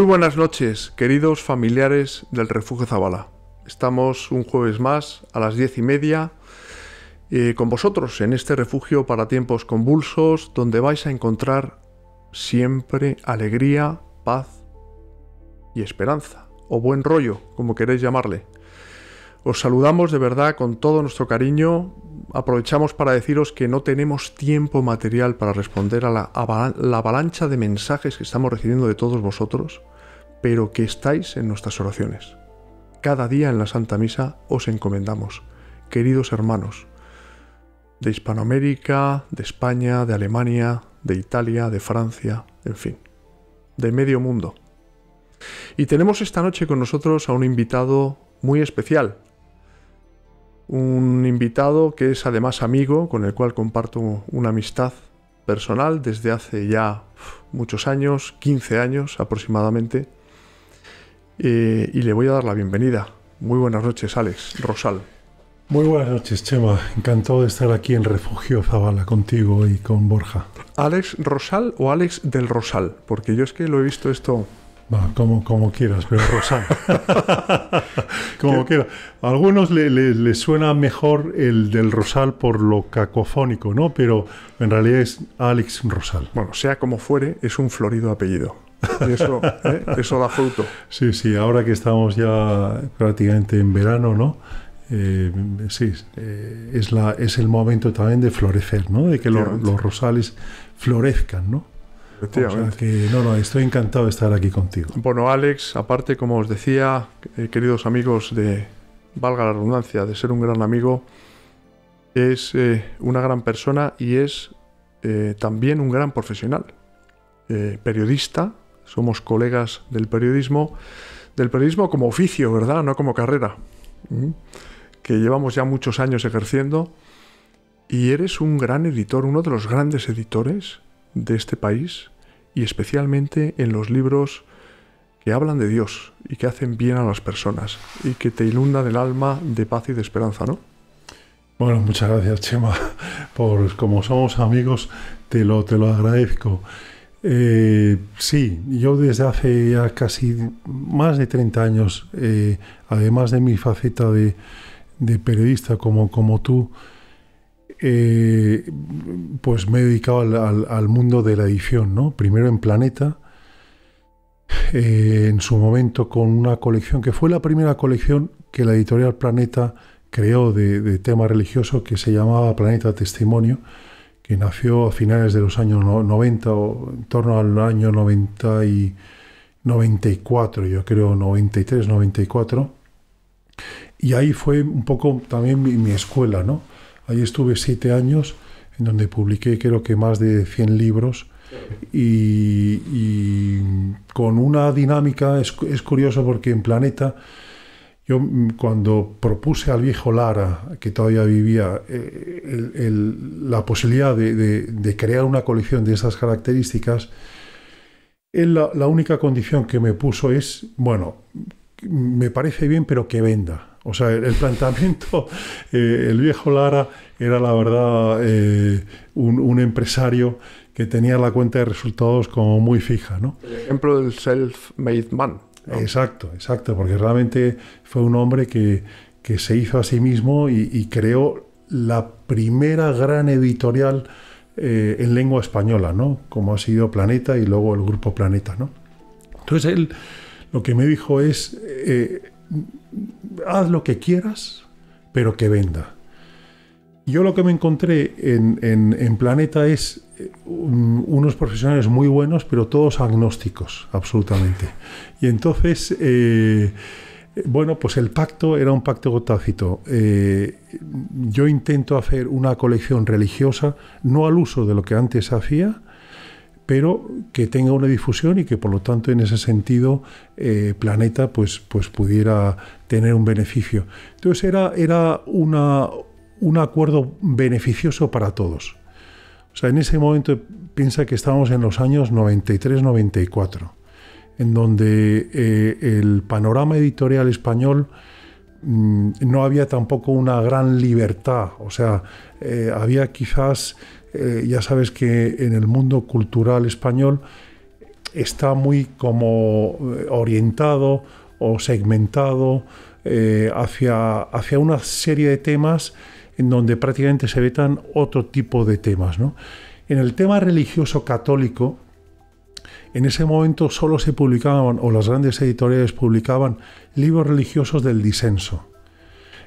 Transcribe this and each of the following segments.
Muy buenas noches, queridos familiares del Refugio Zabala. Estamos un jueves más a las diez y media eh, con vosotros en este refugio para tiempos convulsos, donde vais a encontrar siempre alegría, paz y esperanza, o buen rollo, como queréis llamarle. Os saludamos de verdad con todo nuestro cariño. Aprovechamos para deciros que no tenemos tiempo material para responder a la avalancha de mensajes que estamos recibiendo de todos vosotros pero que estáis en nuestras oraciones. Cada día en la Santa Misa os encomendamos, queridos hermanos, de Hispanoamérica, de España, de Alemania, de Italia, de Francia, en fin, de medio mundo. Y tenemos esta noche con nosotros a un invitado muy especial, un invitado que es además amigo, con el cual comparto una amistad personal desde hace ya muchos años, 15 años aproximadamente, eh, y le voy a dar la bienvenida. Muy buenas noches, Alex Rosal. Muy buenas noches, Chema. Encantado de estar aquí en Refugio Zavala contigo y con Borja. ¿Alex Rosal o Alex del Rosal? Porque yo es que lo he visto esto como, como quieras, pero Rosal. como quieras. A algunos les suena mejor el del Rosal por lo cacofónico, ¿no? Pero en realidad es Alex Rosal. Bueno, sea como fuere, es un florido apellido eso, ¿eh? eso da fruto. Sí, sí, ahora que estamos ya prácticamente en verano, ¿no? Eh, sí, eh, es, la, es el momento también de florecer, ¿no? De que los, rosales florezcan, ¿no? no, no, estoy encantado de estar aquí contigo. Bueno, Alex, aparte, como os decía, queridos amigos de, valga la redundancia, de ser un gran amigo, es una gran persona y es también un gran profesional. periodista, somos colegas del periodismo, del periodismo como oficio, ¿verdad? No como carrera, que llevamos ya muchos años ejerciendo. Y eres un gran editor, uno de los grandes editores de este país, y especialmente en los libros que hablan de Dios y que hacen bien a las personas y que te inundan el alma de paz y de esperanza, ¿no? Bueno, muchas gracias, Chema, por como somos amigos, te lo, te lo agradezco. Eh, sí, yo desde hace ya casi más de 30 años, eh, además de mi faceta de, periodista como, como tú, eh, pues me he dedicado al, mundo de la edición, ¿no? Primero en Planeta, en su momento con una colección que fue la primera colección que la editorial Planeta creó de tema religioso que se llamaba Planeta Testimonio que nació a finales de los años 90, en torno al año y 94, yo creo 93, 94. Y ahí fue un poco también mi, escuela, ¿no? Ahí estuve siete años, en donde publiqué creo que más de 100 libros. Y, con una dinámica, es, es curioso porque en Planeta yo mm, cuando propuse al viejo Lara, que todavía vivía, eh, la posibilidad de, crear una colección de esas características, la, única condición que me puso es, bueno, me parece bien, pero que venda. O sea, el, planteamiento, eh, el viejo Lara era la verdad eh, un, empresario que tenía la cuenta de resultados como muy fija. El ejemplo del self-made man. Exacto, exacto, porque realmente fue un hombre que, se hizo a sí mismo y, creó la primera gran editorial eh, en lengua española, ¿no? Como ha sido Planeta y luego el grupo Planeta, ¿no? Entonces él lo que me dijo es, eh, haz lo que quieras, pero que venda. Yo lo que me encontré en, Planeta es eh, unos profesionales muy buenos, pero todos agnósticos, absolutamente. Y entonces, eh, bueno, pues el pacto era un pacto tácito. Eh, yo intento hacer una colección religiosa, no al uso de lo que antes hacía, pero que tenga una difusión y que por lo tanto en ese sentido Planeta pues, pues pudiera tener un beneficio. Entonces era, era una, un acuerdo beneficioso para todos. O sea, en ese momento piensa que estábamos en los años 93-94, en donde eh, el panorama editorial español mm, no había tampoco una gran libertad. O sea, eh, había quizás, eh, ya sabes que en el mundo cultural español está muy como orientado o segmentado hacia, hacia una serie de temas en donde prácticamente se vetan otro tipo de temas. ¿no? En el tema religioso católico, en ese momento solo se publicaban, o las grandes editoriales publicaban, libros religiosos del disenso.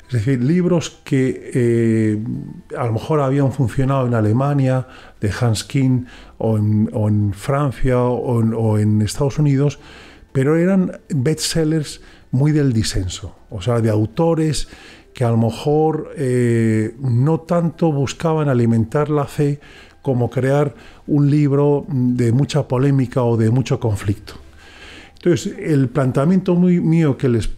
Es decir, libros que eh, a lo mejor habían funcionado en Alemania, de Hans King, o en, Francia, o en, o en Estados Unidos, pero eran bestsellers muy del disenso, o sea, de autores que a lo mejor eh, no tanto buscaban alimentar la fe como crear un libro de mucha polémica o de mucho conflicto. Entonces, el planteamiento muy mío que les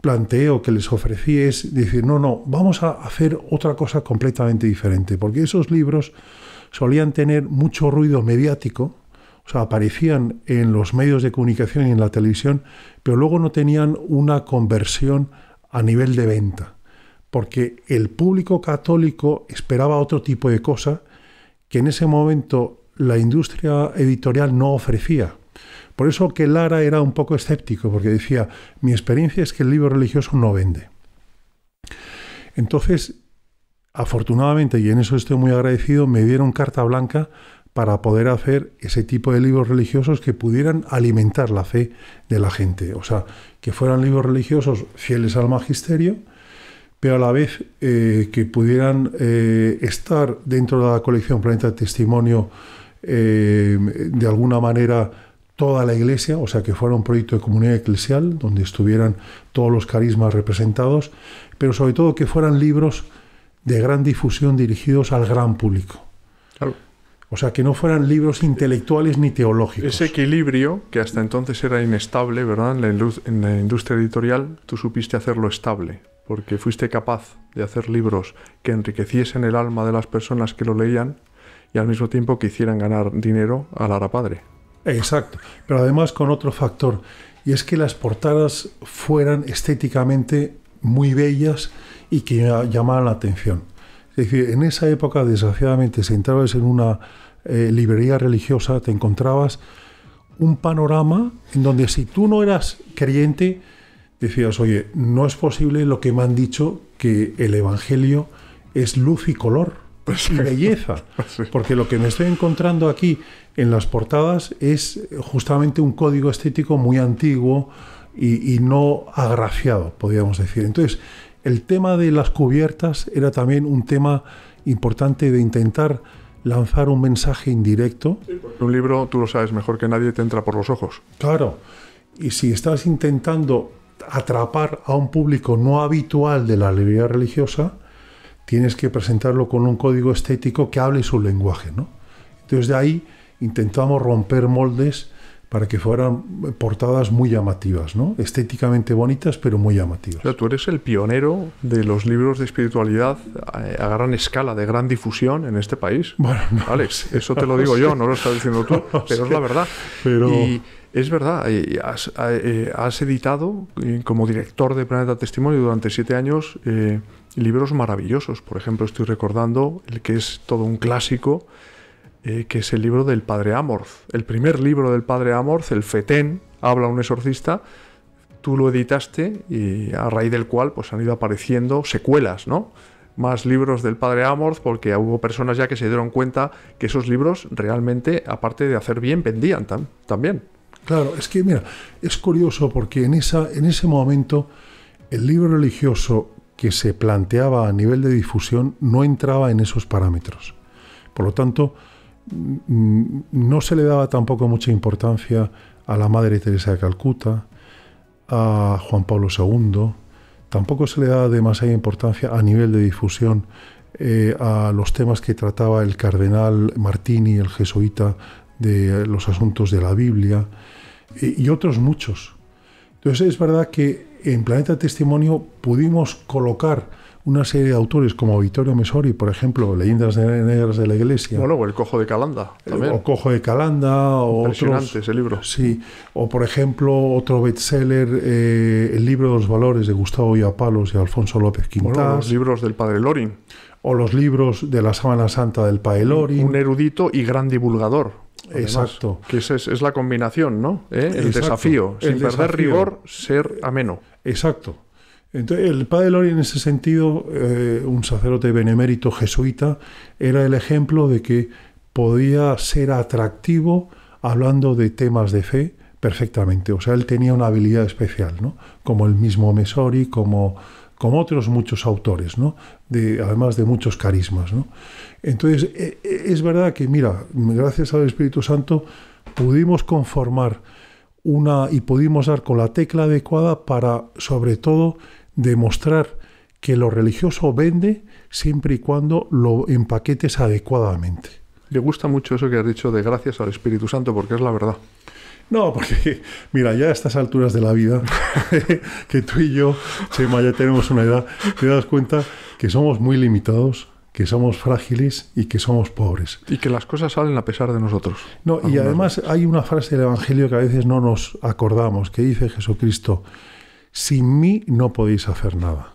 planteo, que les ofrecí es decir, no, no, vamos a hacer otra cosa completamente diferente, porque esos libros solían tener mucho ruido mediático, o sea, aparecían en los medios de comunicación y en la televisión, pero luego no tenían una conversión a nivel de venta porque el público católico esperaba otro tipo de cosa que en ese momento la industria editorial no ofrecía. Por eso que Lara era un poco escéptico, porque decía, mi experiencia es que el libro religioso no vende. Entonces, afortunadamente, y en eso estoy muy agradecido, me dieron carta blanca para poder hacer ese tipo de libros religiosos que pudieran alimentar la fe de la gente. O sea, que fueran libros religiosos fieles al magisterio, pero a la vez eh, que pudieran eh, estar dentro de la colección Planeta Testimonio eh, de alguna manera toda la iglesia, o sea que fuera un proyecto de comunidad eclesial donde estuvieran todos los carismas representados, pero sobre todo que fueran libros de gran difusión dirigidos al gran público. O sea, que no fueran libros intelectuales ni teológicos. Ese equilibrio, que hasta entonces era inestable, ¿verdad? En la, en la industria editorial, tú supiste hacerlo estable porque fuiste capaz de hacer libros que enriqueciesen el alma de las personas que lo leían y al mismo tiempo que hicieran ganar dinero al Ara Padre. Exacto, pero además con otro factor, y es que las portadas fueran estéticamente muy bellas y que llamaran la atención. Es decir, en esa época, desgraciadamente, si entrabas en una eh, librería religiosa, te encontrabas un panorama en donde si tú no eras creyente, decías, oye, no es posible lo que me han dicho que el Evangelio es luz y color y belleza. Pues porque lo que me estoy encontrando aquí en las portadas es justamente un código estético muy antiguo y, no agraciado, podríamos decir. Entonces, el tema de las cubiertas era también un tema importante de intentar lanzar un mensaje indirecto. Sí, un libro, tú lo sabes mejor que nadie, te entra por los ojos. Claro. Y si estás intentando atrapar a un público no habitual de la alegría religiosa, tienes que presentarlo con un código estético que hable su lenguaje. ¿no? Entonces de ahí intentamos romper moldes para que fueran portadas muy llamativas, ¿no? estéticamente bonitas, pero muy llamativas. O tú eres el pionero de los libros de espiritualidad eh, a, gran escala, de gran difusión en este país. Bueno, Alex, eso te lo digo yo, no lo estás diciendo tú, pero es la verdad. Pero... Y es verdad, eh, eh, has, editado como director de Planeta Testimonio durante siete años libros maravillosos. Por ejemplo, estoy recordando el que es todo un clásico eh, que es el libro del padre Amorth. El primer libro del padre Amorth, el Fetén, habla un exorcista, tú lo editaste y a raíz del cual pues, han ido apareciendo secuelas, ¿no? Más libros del padre Amorth porque hubo personas ya que se dieron cuenta que esos libros realmente, aparte de hacer bien, vendían también. Claro, es que mira, es curioso porque en, esa, en ese momento el libro religioso que se planteaba a nivel de difusión no entraba en esos parámetros. Por lo tanto, Mm, no se le daba tampoco mucha importancia a la Madre Teresa de Calcuta, a Juan Pablo II, tampoco se le daba demasiada importancia a nivel de difusión eh, a los temas que trataba el cardenal Martini, el jesuita, de los asuntos de la Biblia y otros muchos. Entonces es verdad que en Planeta Testimonio pudimos colocar una serie de autores como Vittorio Mesori, por ejemplo, Leyendas Negras de la Iglesia. Bueno, o el Cojo de Calanda. O Cojo de Calanda. O Impresionante ese libro. Sí. O, por ejemplo, otro bestseller, eh, El libro de los valores de Gustavo Iapalos y Alfonso López Quintás. O los libros del Padre Lorin. O los libros de la Sábana Santa del Padre Un erudito y gran divulgador. Exacto. Que es, la combinación, ¿no? Eh, el desafío. Sin perder rigor, ser ameno. Exacto el padre Lori, en ese sentido, eh, un sacerdote benemérito jesuita, era el ejemplo de que podía ser atractivo hablando de temas de fe perfectamente. O sea, él tenía una habilidad especial, ¿no? Como el mismo Mesori, como, como otros muchos autores, ¿no? De, además de muchos carismas, Entonces, e, e, es verdad que, mira, gracias al Espíritu Santo pudimos conformar una y pudimos dar con la tecla adecuada para, sobre todo, demostrar que lo religioso vende siempre y cuando lo empaquetes adecuadamente. Le gusta mucho eso que has dicho de gracias al Espíritu Santo, porque es la verdad. No, porque mira, ya a estas alturas de la vida, que tú y yo, Chema, ya tenemos una edad, te das cuenta que somos muy limitados, que somos frágiles y que somos pobres. Y que las cosas salen a pesar de nosotros. No, y además hay una frase del Evangelio que a veces no nos acordamos, que dice Jesucristo, sin mí no podéis hacer nada.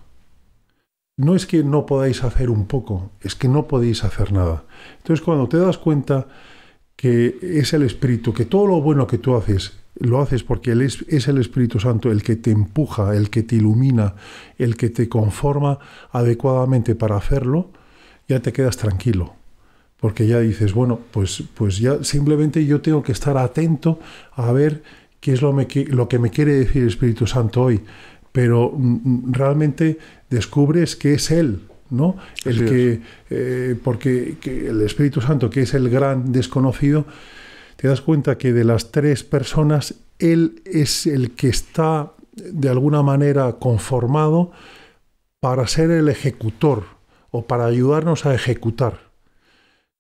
No es que no podáis hacer un poco, es que no podéis hacer nada. Entonces cuando te das cuenta que es el Espíritu, que todo lo bueno que tú haces, lo haces porque es, es el Espíritu Santo el que te empuja, el que te ilumina, el que te conforma adecuadamente para hacerlo, ya te quedas tranquilo porque ya dices, bueno, pues, pues ya simplemente yo tengo que estar atento a ver qué es lo, lo que me quiere decir el Espíritu Santo hoy, pero mm, mm, realmente descubres que es Él, ¿no? El que, eh, porque el Espíritu Santo, que es el gran desconocido, te das cuenta que de las tres personas, Él es el que está de alguna manera conformado para ser el ejecutor o para ayudarnos a ejecutar.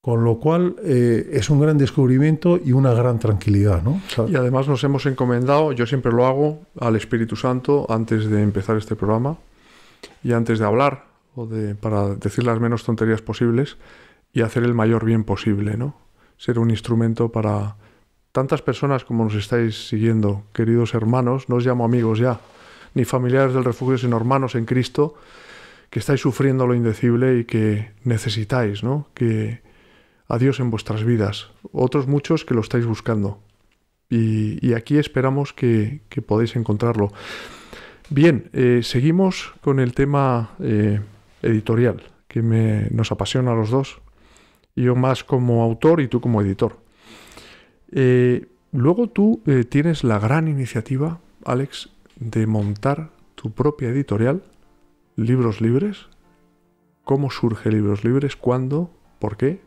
Con lo cual eh, es un gran descubrimiento y una gran tranquilidad. y además nos hemos encomendado, yo siempre lo hago, al Espíritu Santo antes de empezar este programa y antes de hablar, o para decir las menos tonterías posibles y hacer el mayor bien posible. ¿no? Ser un instrumento para tantas personas como nos estáis siguiendo, queridos hermanos, no os llamo amigos ya, ni familiares del refugio, sino hermanos en Cristo, que estáis sufriendo lo indecible y que necesitáis ¿no? que Adiós en vuestras vidas, otros muchos que lo estáis buscando. Y, aquí esperamos que, que, podáis encontrarlo. Bien, eh, seguimos con el tema eh, editorial, que me, nos apasiona a los dos. Yo más como autor y tú como editor. Eh, luego tú tienes la gran iniciativa, Alex, de montar tu propia editorial, Libros Libres. ¿Cómo surge Libros Libres? ¿Cuándo? ¿Por qué?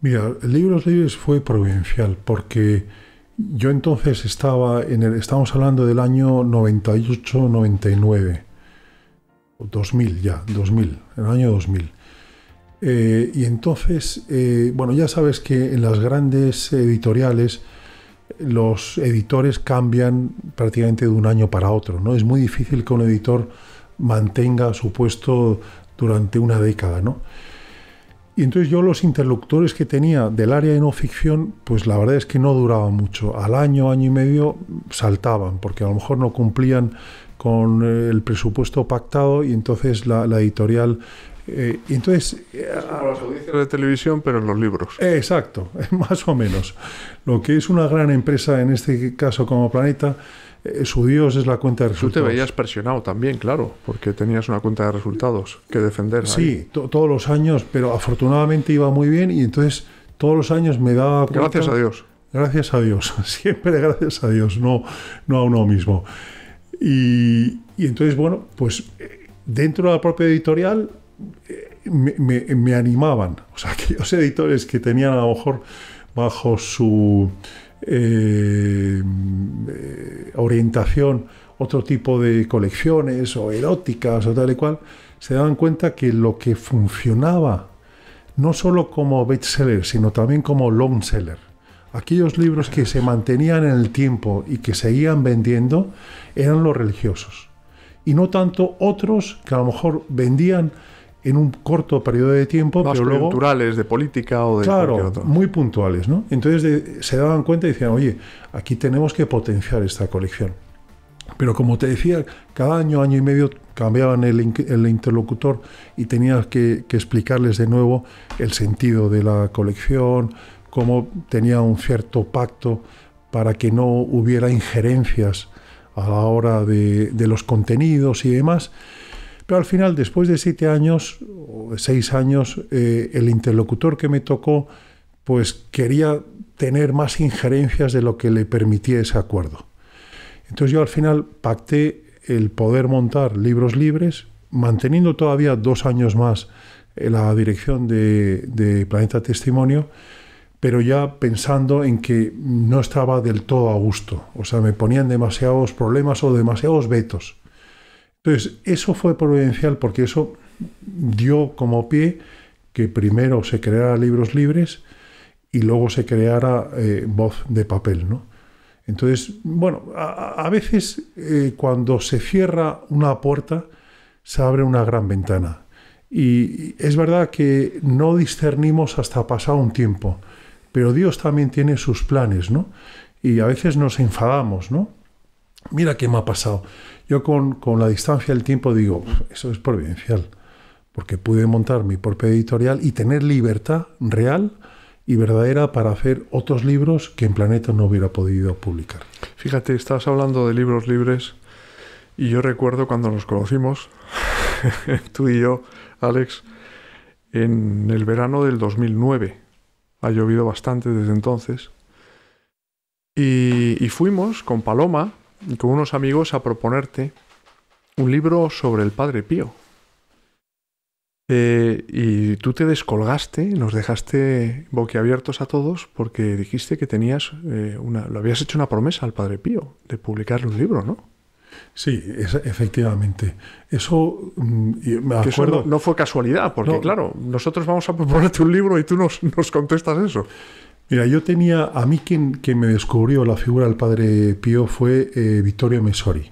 Mira, Libros Libres fue providencial porque yo entonces estaba en el, estamos hablando del año 98, 99, 2000 ya, 2000, el año 2000. Eh, y entonces, eh, bueno, ya sabes que en las grandes editoriales los editores cambian prácticamente de un año para otro, ¿no? Es muy difícil que un editor mantenga su puesto durante una década, ¿no? Y entonces yo los interlocutores que tenía del área de no ficción, pues la verdad es que no duraban mucho. Al año, año y medio saltaban, porque a lo mejor no cumplían con eh, el presupuesto pactado y entonces la, editorial eh, entonces, es como las audiencias de televisión, pero en los libros. Eh, exacto, más o menos. Lo que es una gran empresa, en este caso como Planeta, eh, su Dios es la cuenta de resultados. Tú te veías presionado también, claro, porque tenías una cuenta de resultados que defender. Sí, todos los años, pero afortunadamente iba muy bien y entonces todos los años me daba... gracias a Dios. Gracias a Dios, siempre gracias a Dios, no, no a uno mismo. Y, entonces, bueno, pues eh, dentro de la propia editorial eh, me, me, animaban. O sea, aquellos editores que tenían a lo mejor bajo su eh, eh, orientación, otro tipo de colecciones o eróticas o tal y cual, se daban cuenta que lo que funcionaba, no solo como bestseller, sino también como long seller, aquellos libros que se mantenían en el tiempo y que seguían vendiendo, eran los religiosos. Y no tanto otros que a lo mejor vendían en un corto periodo de tiempo, Más culturales, de política o de claro, muy puntuales, ¿no? Entonces se daban cuenta y decían, oye, aquí tenemos que potenciar esta colección. Pero como te decía, cada año, año y medio cambiaban el, interlocutor y tenías que, explicarles de nuevo el sentido de la colección, cómo tenía un cierto pacto para que no hubiera injerencias a la hora de, de los contenidos y demás. Pero al final, después de siete años o seis años, eh, el interlocutor que me tocó, pues quería tener más injerencias de lo que le permitía ese acuerdo. Entonces yo al final pacté el poder montar libros libres, manteniendo todavía dos años más eh, la dirección de Planeta Testimonio, pero ya pensando en que no estaba del todo a gusto. O sea, me ponían demasiados problemas o demasiados vetos. Entonces, eso fue providencial porque eso dio como pie que primero se creara libros libres y luego se creara eh, voz de papel, ¿no? Entonces, bueno, a, veces eh, cuando se cierra una puerta, se abre una gran ventana. Y es verdad que no discernimos hasta pasado un tiempo, pero Dios también tiene sus planes, ¿no? Y a veces nos enfadamos, ¿no? mira qué me ha pasado. Yo con, la distancia del tiempo digo, eso es providencial, porque pude montar mi propia editorial y tener libertad real y verdadera para hacer otros libros que en Planeta no hubiera podido publicar. Fíjate, estás hablando de libros libres y yo recuerdo cuando nos conocimos, tú y yo, Alex, en el verano del 2009. Ha llovido bastante desde entonces. y fuimos con Paloma, con unos amigos a proponerte un libro sobre el Padre Pío. Eh, y tú te descolgaste, nos dejaste boquiabiertos a todos porque dijiste que tenías eh, una, lo habías hecho una promesa al Padre Pío de publicarle un libro, ¿no? Sí, es, efectivamente. Eso, mm, no, fue casualidad, porque claro, nosotros vamos a proponerte un libro y tú nos, nos contestas eso. Mira, yo tenía, a mí quien, me descubrió la figura del padre Pío fue eh, Vittorio Messori,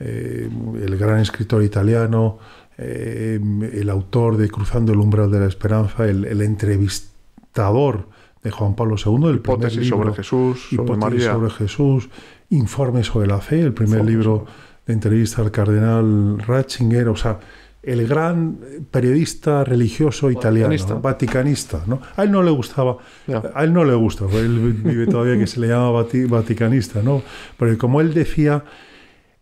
eh, el gran escritor italiano, eh, el autor de Cruzando el umbral de la esperanza, el, entrevistador de Juan Pablo II, el primer sobre Jesús, sobre sobre Jesús, informes sobre la fe, el primer libro de entrevista al cardenal Ratzinger, o sea, el gran periodista religioso italiano, vaticanista, ¿no? A él no le gustaba, a él no le gusta, pues él vive todavía que se le llama vaticanista, ¿no? Porque como él decía,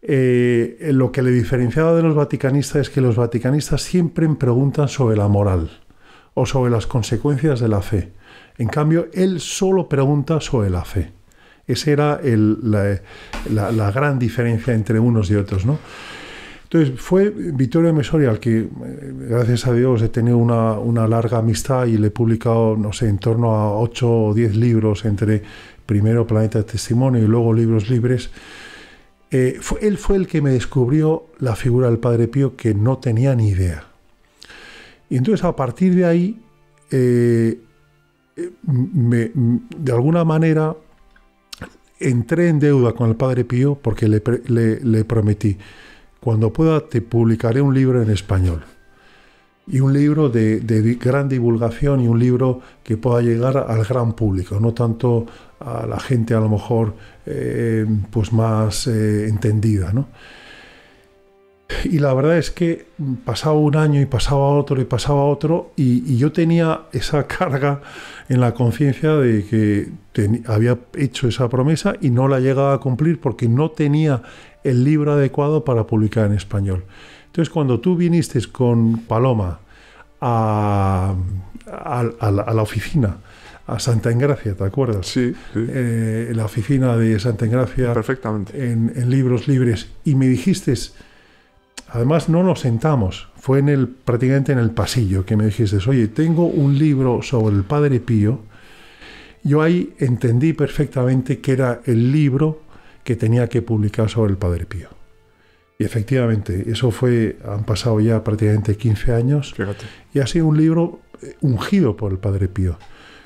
eh, lo que le diferenciaba de los vaticanistas es que los vaticanistas siempre preguntan sobre la moral o sobre las consecuencias de la fe. En cambio, él solo pregunta sobre la fe. Esa era la gran diferencia entre unos y otros, ¿no? Entonces fue Vittorio Mesoria, al que, eh, gracias a Dios, he tenido una, larga amistad y le he publicado, no sé, en torno a 8 o 10 libros entre primero Planeta de Testimonio y luego Libros Libres. Eh, él fue el que me descubrió la figura del Padre Pío que no tenía ni idea. Y entonces a partir de ahí, eh, de alguna manera, entré en deuda con el Padre Pío porque le, le prometí, cuando pueda te publicaré un libro en español. Y un libro de, gran divulgación y un libro que pueda llegar al gran público, no tanto a la gente a lo mejor eh, pues más eh, entendida. ¿no? Y la verdad es que pasaba un año y pasaba otro y pasaba otro y, yo tenía esa carga en la conciencia de que había hecho esa promesa y no la llegaba a cumplir porque no tenía el libro adecuado para publicar en español. Entonces cuando tú viniste con Paloma a, la, oficina, a Santa Engracia, ¿te acuerdas? Sí. Eh, la oficina de Santa Engracia. Perfectamente. En, en libros libres. Y me dijiste Además, no nos sentamos. Fue en el, prácticamente en el pasillo que me dijiste, oye, tengo un libro sobre el Padre Pío. Yo ahí entendí perfectamente que era el libro que tenía que publicar sobre el Padre Pío. Y efectivamente, eso fue, han pasado ya prácticamente 15 años. Y ha sido un libro eh, ungido por el Padre Pío.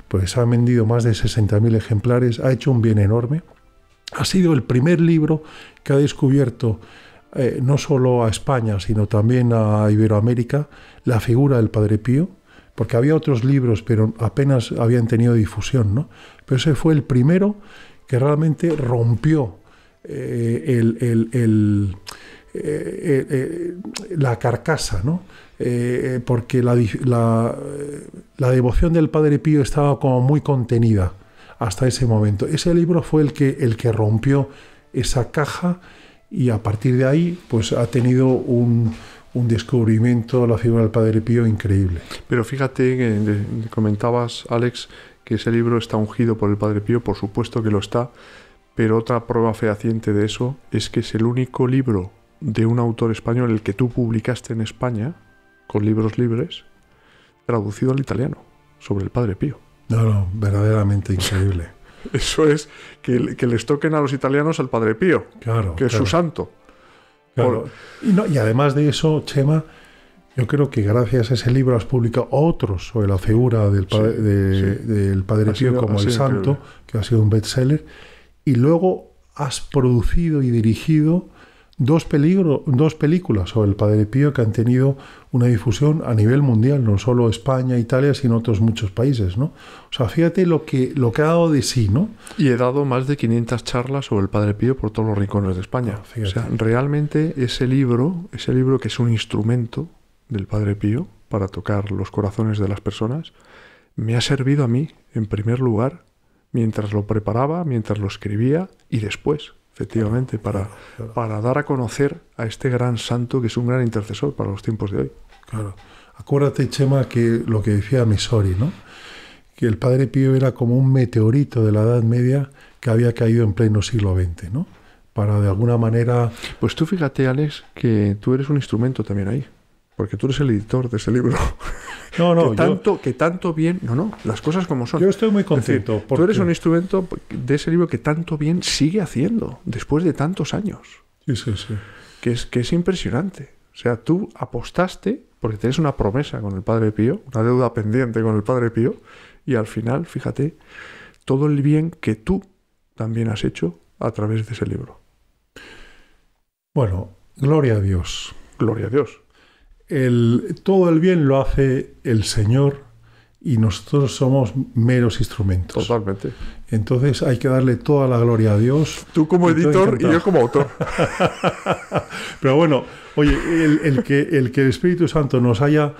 Pues ha vendido más de 60.000 ejemplares, ha hecho un bien enorme. Ha sido el primer libro que ha descubierto eh, no solo a España, sino también a Iberoamérica, la figura del Padre Pío, porque había otros libros, pero apenas habían tenido difusión, Pero ese fue el primero que realmente rompió eh, eh, la carcasa, porque la, devoción del Padre Pío estaba como muy contenida hasta ese momento. Ese libro fue el que, el que rompió esa caja y a partir de ahí pues ha tenido un, descubrimiento la figura del Padre Pío increíble. Pero fíjate que comentabas, Alex, que ese libro está ungido por el Padre Pío, por supuesto que lo está, pero otra prueba fehaciente de eso es que es el único libro de un autor español, el que tú publicaste en España, con libros libres, traducido al italiano, sobre el Padre Pío. No, no, verdaderamente increíble. Eso es que, les toquen a los italianos al Padre Pío, que es su santo. Y, además de eso, Chema, yo creo que gracias a ese libro has publicado otros sobre la figura del, padre, Pío como el santo, que ha sido un bestseller. Y luego has producido y dirigido Dos, dos películas sobre el Padre Pío que han tenido una difusión a nivel mundial, no solo España, Italia, sino otros muchos países, ¿no? O sea, fíjate lo que, lo que ha dado de sí, ¿no? Y he dado más de 500 charlas sobre el Padre Pío por todos los rincones de España. Ah, o sea, realmente ese libro, ese libro que es un instrumento del Padre Pío para tocar los corazones de las personas, me ha servido a mí, en primer lugar, mientras lo preparaba, mientras lo escribía y después, efectivamente, para, para dar a conocer a este gran santo que es un gran intercesor para los tiempos de hoy. Claro. Acuérdate, Chema, que lo que decía Misori, ¿no? Que el Padre Pío era como un meteorito de la Edad Media que había caído en pleno siglo XX, ¿no? Para de alguna manera. Pues tú fíjate, Alex, que tú eres un instrumento también ahí, porque tú eres el editor de ese libro. No, no, que tanto, que tanto bien. No, no, las cosas como son. Yo estoy muy contento. Tú eres un instrumento de ese libro que tanto bien sigue haciendo después de tantos años. Sí, sí, sí. Que es, que es impresionante. O sea, tú apostaste porque tienes una promesa con el Padre Pío, una deuda pendiente con el Padre Pío, y al final, fíjate, todo el bien que tú también has hecho a través de ese libro. Bueno, gloria a Dios. Gloria a Dios el, todo el bien lo hace el Señor y nosotros somos meros instrumentos. Totalmente. Entonces hay que darle toda la gloria a Dios. Tú como editor y yo como autor. Pero bueno, oye, el, que, el Espíritu Santo nos haya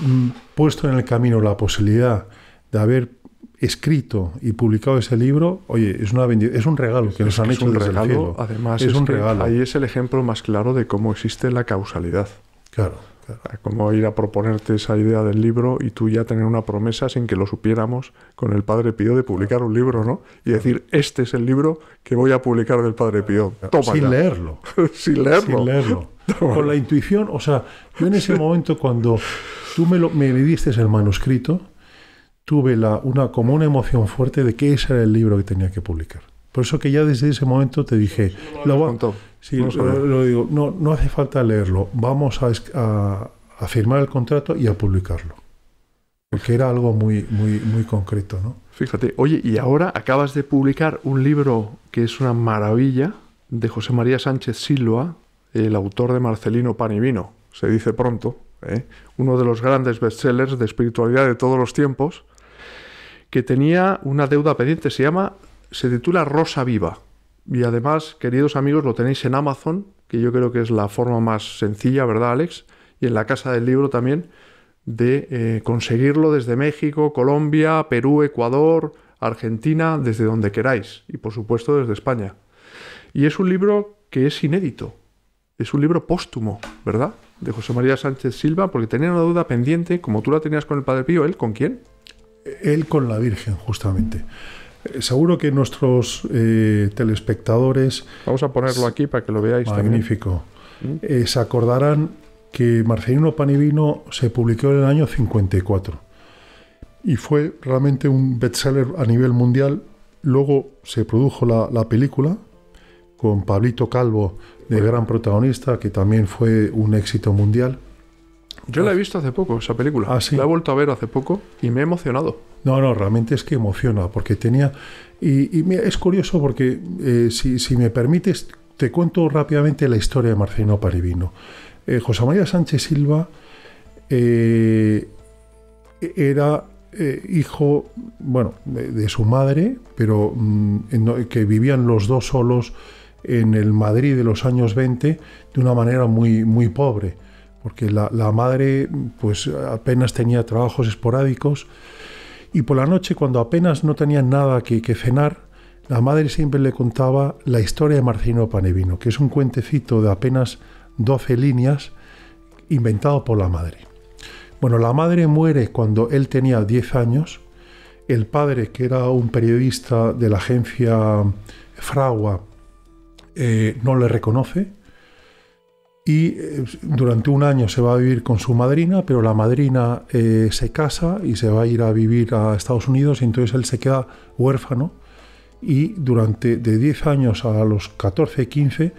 mm, puesto en el camino la posibilidad de haber escrito y publicado ese libro, oye, es una es un regalo que nos han hecho un regalo, Además, es un regalo. Ahí es el ejemplo más claro de cómo existe la causalidad. Claro, ah, Como ir a proponerte esa idea del libro y tú ya tener una promesa sin que lo supiéramos con el Padre Pío de publicar un libro, ¿no? Y decir, este es el libro que voy a publicar del Padre Pío. sin, Leerlo. sin leerlo. Sin Con la intuición, o sea, yo en ese momento cuando tú me, lo, me diste el manuscrito, tuve la, una, como una emoción fuerte de que ese era el libro que tenía que publicar. Por eso que ya desde ese momento te dije, lo, Sí, lo, digo, no, no hace falta leerlo. Vamos a, firmar el contrato y a publicarlo. Porque era algo muy, muy, muy concreto, ¿no? Fíjate, oye, y ahora acabas de publicar un libro que es una maravilla de José María Sánchez Silva, el autor de Marcelino Pan y Vino, se dice pronto, ¿eh? uno de los grandes bestsellers de espiritualidad de todos los tiempos, que tenía una deuda pendiente, se llama, se titula Rosa Viva. Y además, queridos amigos, lo tenéis en Amazon, que yo creo que es la forma más sencilla, ¿verdad, Alex? Y en la casa del libro también, de eh, conseguirlo desde México, Colombia, Perú, Ecuador, Argentina, desde donde queráis. Y por supuesto desde España. Y es un libro que es inédito. Es un libro póstumo, ¿verdad? De José María Sánchez Silva, porque tenía una duda pendiente, como tú la tenías con el Padre Pío, ¿él con quién? Él con la Virgen, justamente. Eh, seguro que nuestros eh, telespectadores... Vamos a ponerlo aquí para que lo veáis. Magnífico. También. Mm. Eh, se acordarán que Marcelino Panivino se publicó en el año 54 y fue realmente un bestseller a nivel mundial. Luego se produjo la, película con Pablito Calvo, de gran protagonista, que también fue un éxito mundial. Yo la he visto hace poco, esa película. Ah, la he vuelto a ver hace poco y me he emocionado. No, no, realmente es que emociona, porque tenía... Y, es curioso porque, eh, si, me permites, te cuento rápidamente la historia de Marcelino Parivino. Eh, José María Sánchez Silva eh, era hijo, bueno, de, su madre, pero mm, que vivían los dos solos en el Madrid de los años 20 de una manera muy, muy pobre, porque la, la madre pues apenas tenía trabajos esporádicos, y por la noche, cuando apenas no tenían nada que, cenar, la madre siempre le contaba la historia de Marcino Panevino, que es un cuentecito de apenas 12 líneas inventado por la madre. Bueno, la madre muere cuando él tenía 10 años. El padre, que era un periodista de la agencia Fragua, eh, no le reconoce y eh, durante un año se va a vivir con su madrina, pero la madrina eh, se casa y se va a ir a vivir a Estados Unidos y entonces él se queda huérfano y durante de 10 años a los 14, 15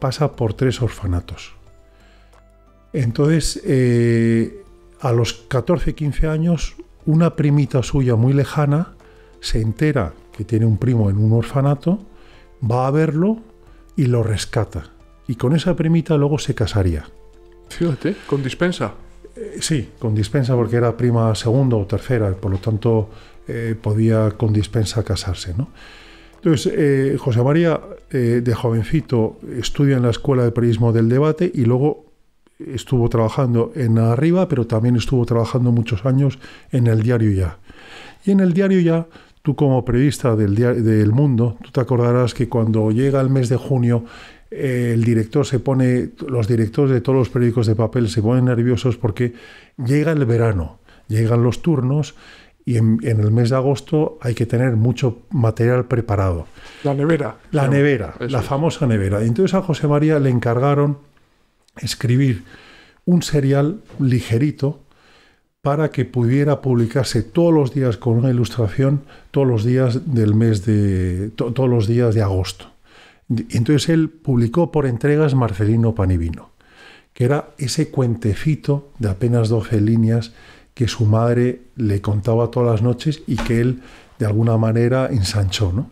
pasa por tres orfanatos. Entonces, eh, a los 14, 15 años, una primita suya muy lejana se entera que tiene un primo en un orfanato, va a verlo y lo rescata y con esa primita luego se casaría. Fíjate, con dispensa. Eh, sí, con dispensa porque era prima segunda o tercera, por lo tanto eh, podía con dispensa casarse. ¿no? Entonces, eh, José María, de jovencito, estudia en la Escuela de Periodismo del Debate y luego estuvo trabajando en Arriba, pero también estuvo trabajando muchos años en el diario Ya. Y en el diario Ya, tú como periodista del, del mundo, tú te acordarás que cuando llega el mes de junio el director se pone, los directores de todos los periódicos de papel se ponen nerviosos porque llega el verano, llegan los turnos y en, el mes de agosto hay que tener mucho material preparado. La nevera. La nevera, la famosa nevera. Entonces a José María le encargaron escribir un serial ligerito para que pudiera publicarse todos los días con una ilustración, todos los días del mes de, todos los días de agosto. Entonces él publicó por entregas Marcelino Panivino, que era ese cuentecito de apenas 12 líneas que su madre le contaba todas las noches y que él de alguna manera ensanchó. ¿no?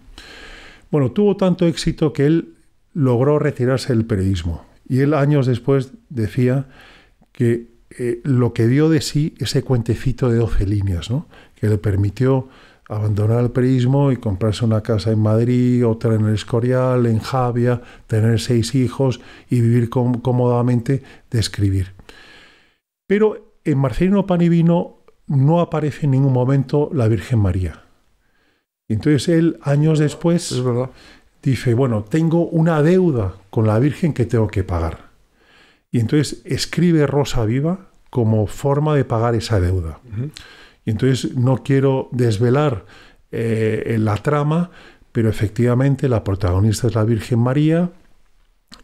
Bueno, tuvo tanto éxito que él logró retirarse del periodismo y él años después decía que eh, lo que dio de sí ese cuentecito de 12 líneas, ¿no? que le permitió abandonar el periodismo y comprarse una casa en Madrid, otra en el Escorial, en Javia, tener seis hijos y vivir cómodamente de escribir. Pero en Marcelino Panivino no aparece en ningún momento la Virgen María. Entonces él, años después, dice, bueno, tengo una deuda con la Virgen que tengo que pagar. Y entonces escribe Rosa Viva como forma de pagar esa deuda entonces no quiero desvelar eh, la trama, pero efectivamente la protagonista es la Virgen María.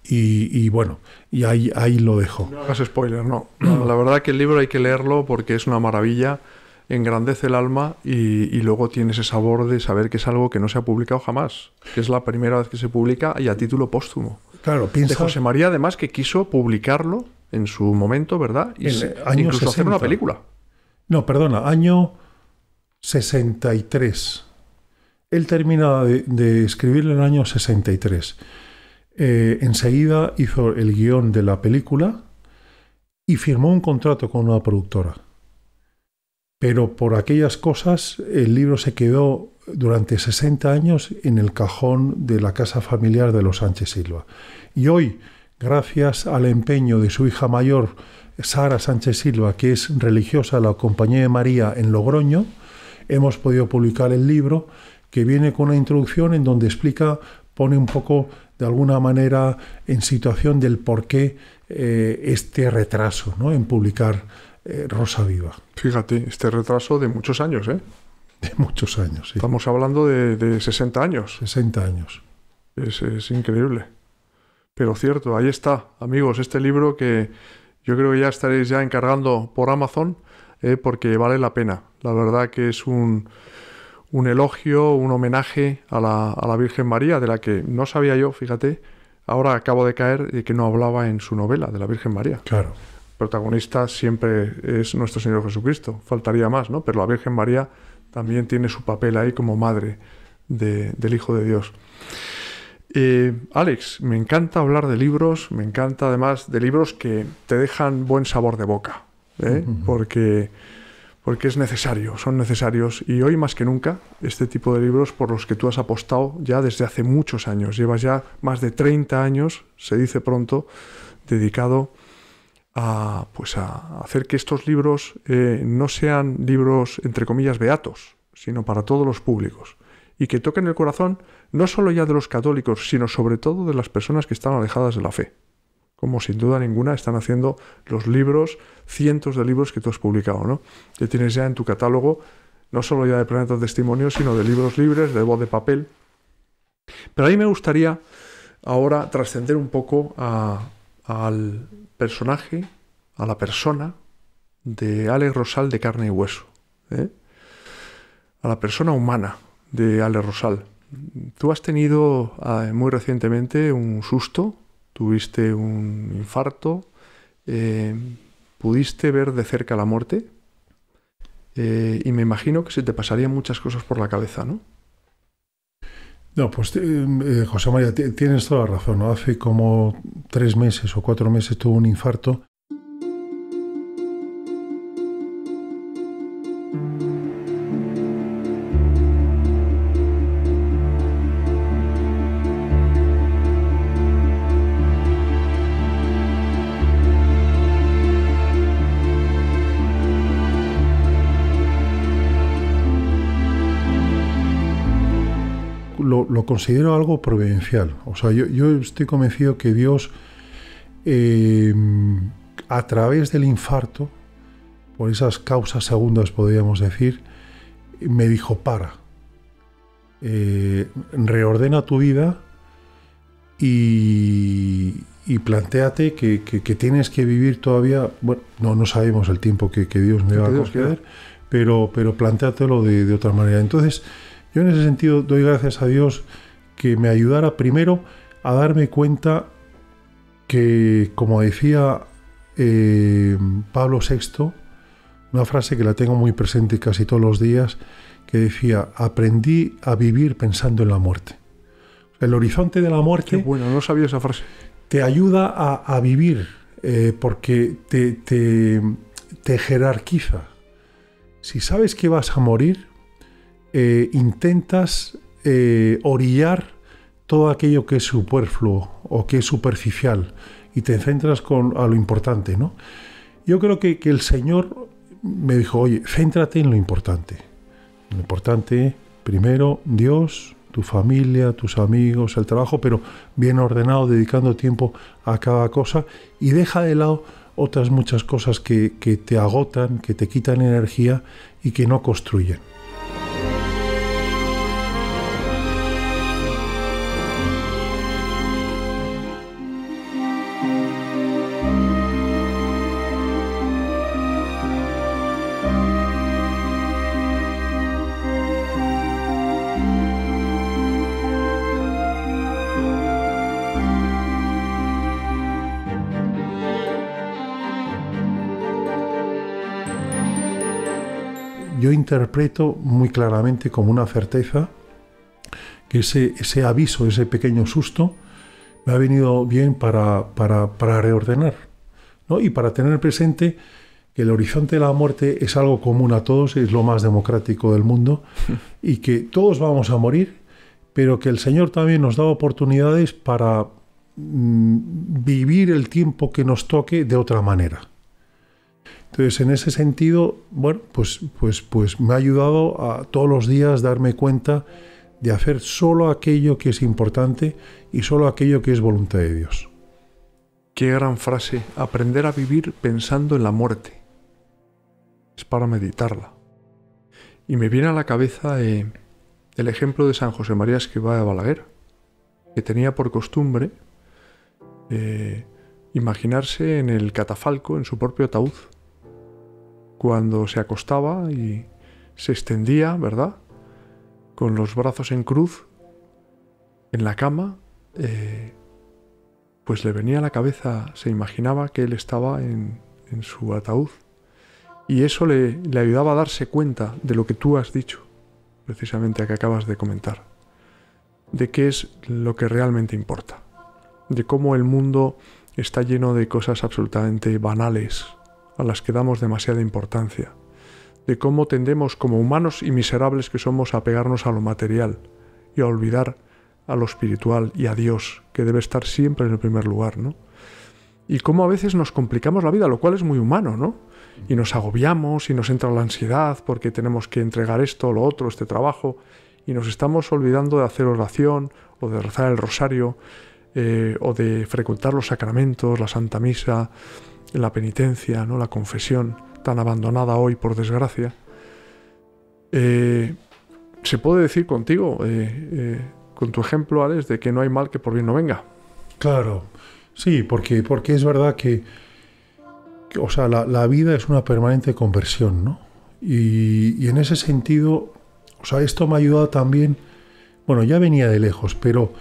Y, bueno, y ahí, ahí lo dejo. No hagas spoiler, no. La verdad que el libro hay que leerlo porque es una maravilla engrandece el alma y, luego tiene ese sabor de saber que es algo que no se ha publicado jamás, que es la primera vez que se publica y a título póstumo. Claro, piensa. De José María, además, que quiso publicarlo en su momento, ¿verdad? Y incluso hacer una película. No, perdona, año 63. Él termina de, escribirlo en el año 63. Eh, enseguida hizo el guión de la película y firmó un contrato con una productora. Pero por aquellas cosas el libro se quedó durante 60 años en el cajón de la casa familiar de los Sánchez Silva. Y hoy, gracias al empeño de su hija mayor, Sara Sánchez Silva, que es religiosa de la Compañía de María en Logroño, hemos podido publicar el libro que viene con una introducción en donde explica, pone un poco de alguna manera en situación del por qué eh, este retraso ¿no? en publicar eh, Rosa Viva. Fíjate, este retraso de muchos años, ¿eh? De muchos años, sí. Estamos hablando de, 60 años. 60 años. es increíble. Pero cierto, ahí está, amigos, este libro que yo creo que ya estaréis ya encargando por Amazon eh, porque vale la pena. La verdad que es un, un elogio, un homenaje a la, Virgen María, de la que no sabía yo, fíjate, ahora acabo de caer y que no hablaba en su novela de la Virgen María. Claro. Protagonista siempre es nuestro Señor Jesucristo, faltaría más, ¿no? Pero la Virgen María también tiene su papel ahí como madre del Hijo de Dios. Eh, Alex, me encanta hablar de libros, me encanta además de libros que te dejan buen sabor de boca, ¿eh? porque, porque es necesario, son necesarios. Y hoy más que nunca, este tipo de libros por los que tú has apostado ya desde hace muchos años, llevas ya más de 30 años, se dice pronto, dedicado a, pues a hacer que estos libros eh, no sean libros, entre comillas, beatos, sino para todos los públicos y que toquen el corazón no solo ya de los católicos, sino sobre todo de las personas que están alejadas de la fe, como sin duda ninguna están haciendo los libros, cientos de libros que tú has publicado, ¿no? Que tienes ya en tu catálogo, no solo ya de Planetas testimonio, sino de libros libres, de voz de papel. Pero a mí me gustaría ahora trascender un poco al personaje, a la persona de Alex Rosal de carne y hueso, ¿eh? a la persona humana, de Ale Rosal. Tú has tenido ah, muy recientemente un susto, tuviste un infarto, eh, pudiste ver de cerca la muerte eh, y me imagino que se te pasarían muchas cosas por la cabeza, ¿no? No, pues eh, José María, tienes toda la razón. Hace como tres meses o cuatro meses tuve un infarto lo, considero algo providencial. O sea, yo, estoy convencido que Dios, eh, a través del infarto, por esas causas segundas podríamos decir, me dijo, para, eh, reordena tu vida y, planteate que, tienes que vivir todavía, bueno, no, no sabemos el tiempo que, Dios me va a conceder, pero, pero planteatelo de, de otra manera. Entonces, yo en ese sentido doy gracias a Dios que me ayudara primero a darme cuenta que, como decía eh, Pablo VI, una frase que la tengo muy presente casi todos los días, que decía, aprendí a vivir pensando en la muerte. El horizonte de la muerte... bueno, no sabía esa frase. Te ayuda a, vivir eh, porque te, te, te jerarquiza. Si sabes que vas a morir, eh, intentas eh, orillar todo aquello que es superfluo o que es superficial y te centras con, a lo importante, ¿no? Yo creo que, el Señor me dijo, oye, céntrate en lo importante. Lo importante, primero, Dios, tu familia, tus amigos, el trabajo, pero bien ordenado, dedicando tiempo a cada cosa y deja de lado otras muchas cosas que, que te agotan, que te quitan energía y que no construyen. yo interpreto muy claramente como una certeza que ese, aviso, ese pequeño susto, me ha venido bien para, para, reordenar ¿no? y para tener presente que el horizonte de la muerte es algo común a todos, es lo más democrático del mundo y que todos vamos a morir, pero que el Señor también nos da oportunidades para mm, vivir el tiempo que nos toque de otra manera. Entonces, en ese sentido, bueno, pues, pues, pues me ha ayudado a todos los días darme cuenta de hacer solo aquello que es importante y solo aquello que es voluntad de Dios. Qué gran frase, aprender a vivir pensando en la muerte. Es para meditarla. Y me viene a la cabeza eh, el ejemplo de San José María Escrivá de Balaguer, que tenía por costumbre eh, imaginarse en el catafalco, en su propio ataúd, cuando se acostaba y se extendía, ¿verdad? Con los brazos en cruz en la cama, eh, pues le venía a la cabeza, se imaginaba que él estaba en, su ataúd. Y eso le, ayudaba a darse cuenta de lo que tú has dicho, precisamente a que acabas de comentar, de qué es lo que realmente importa, de cómo el mundo está lleno de cosas absolutamente banales, a las que damos demasiada importancia, de cómo tendemos como humanos y miserables que somos a pegarnos a lo material y a olvidar a lo espiritual y a Dios, que debe estar siempre en el primer lugar, ¿no? Y cómo a veces nos complicamos la vida, lo cual es muy humano, ¿no? Y nos agobiamos y nos entra la ansiedad porque tenemos que entregar esto, lo otro, este trabajo, y nos estamos olvidando de hacer oración o de rezar el rosario eh, o de frecuentar los sacramentos, la Santa Misa, la penitencia, ¿no? la confesión, tan abandonada hoy por desgracia, eh, se puede decir contigo, eh, eh, con tu ejemplo, Alex, de que no hay mal que por bien no venga. Claro, sí, porque, es verdad que, o sea, la, vida es una permanente conversión, ¿no? Y, y en ese sentido, o sea, esto me ha ayudado también, bueno, ya venía de lejos, pero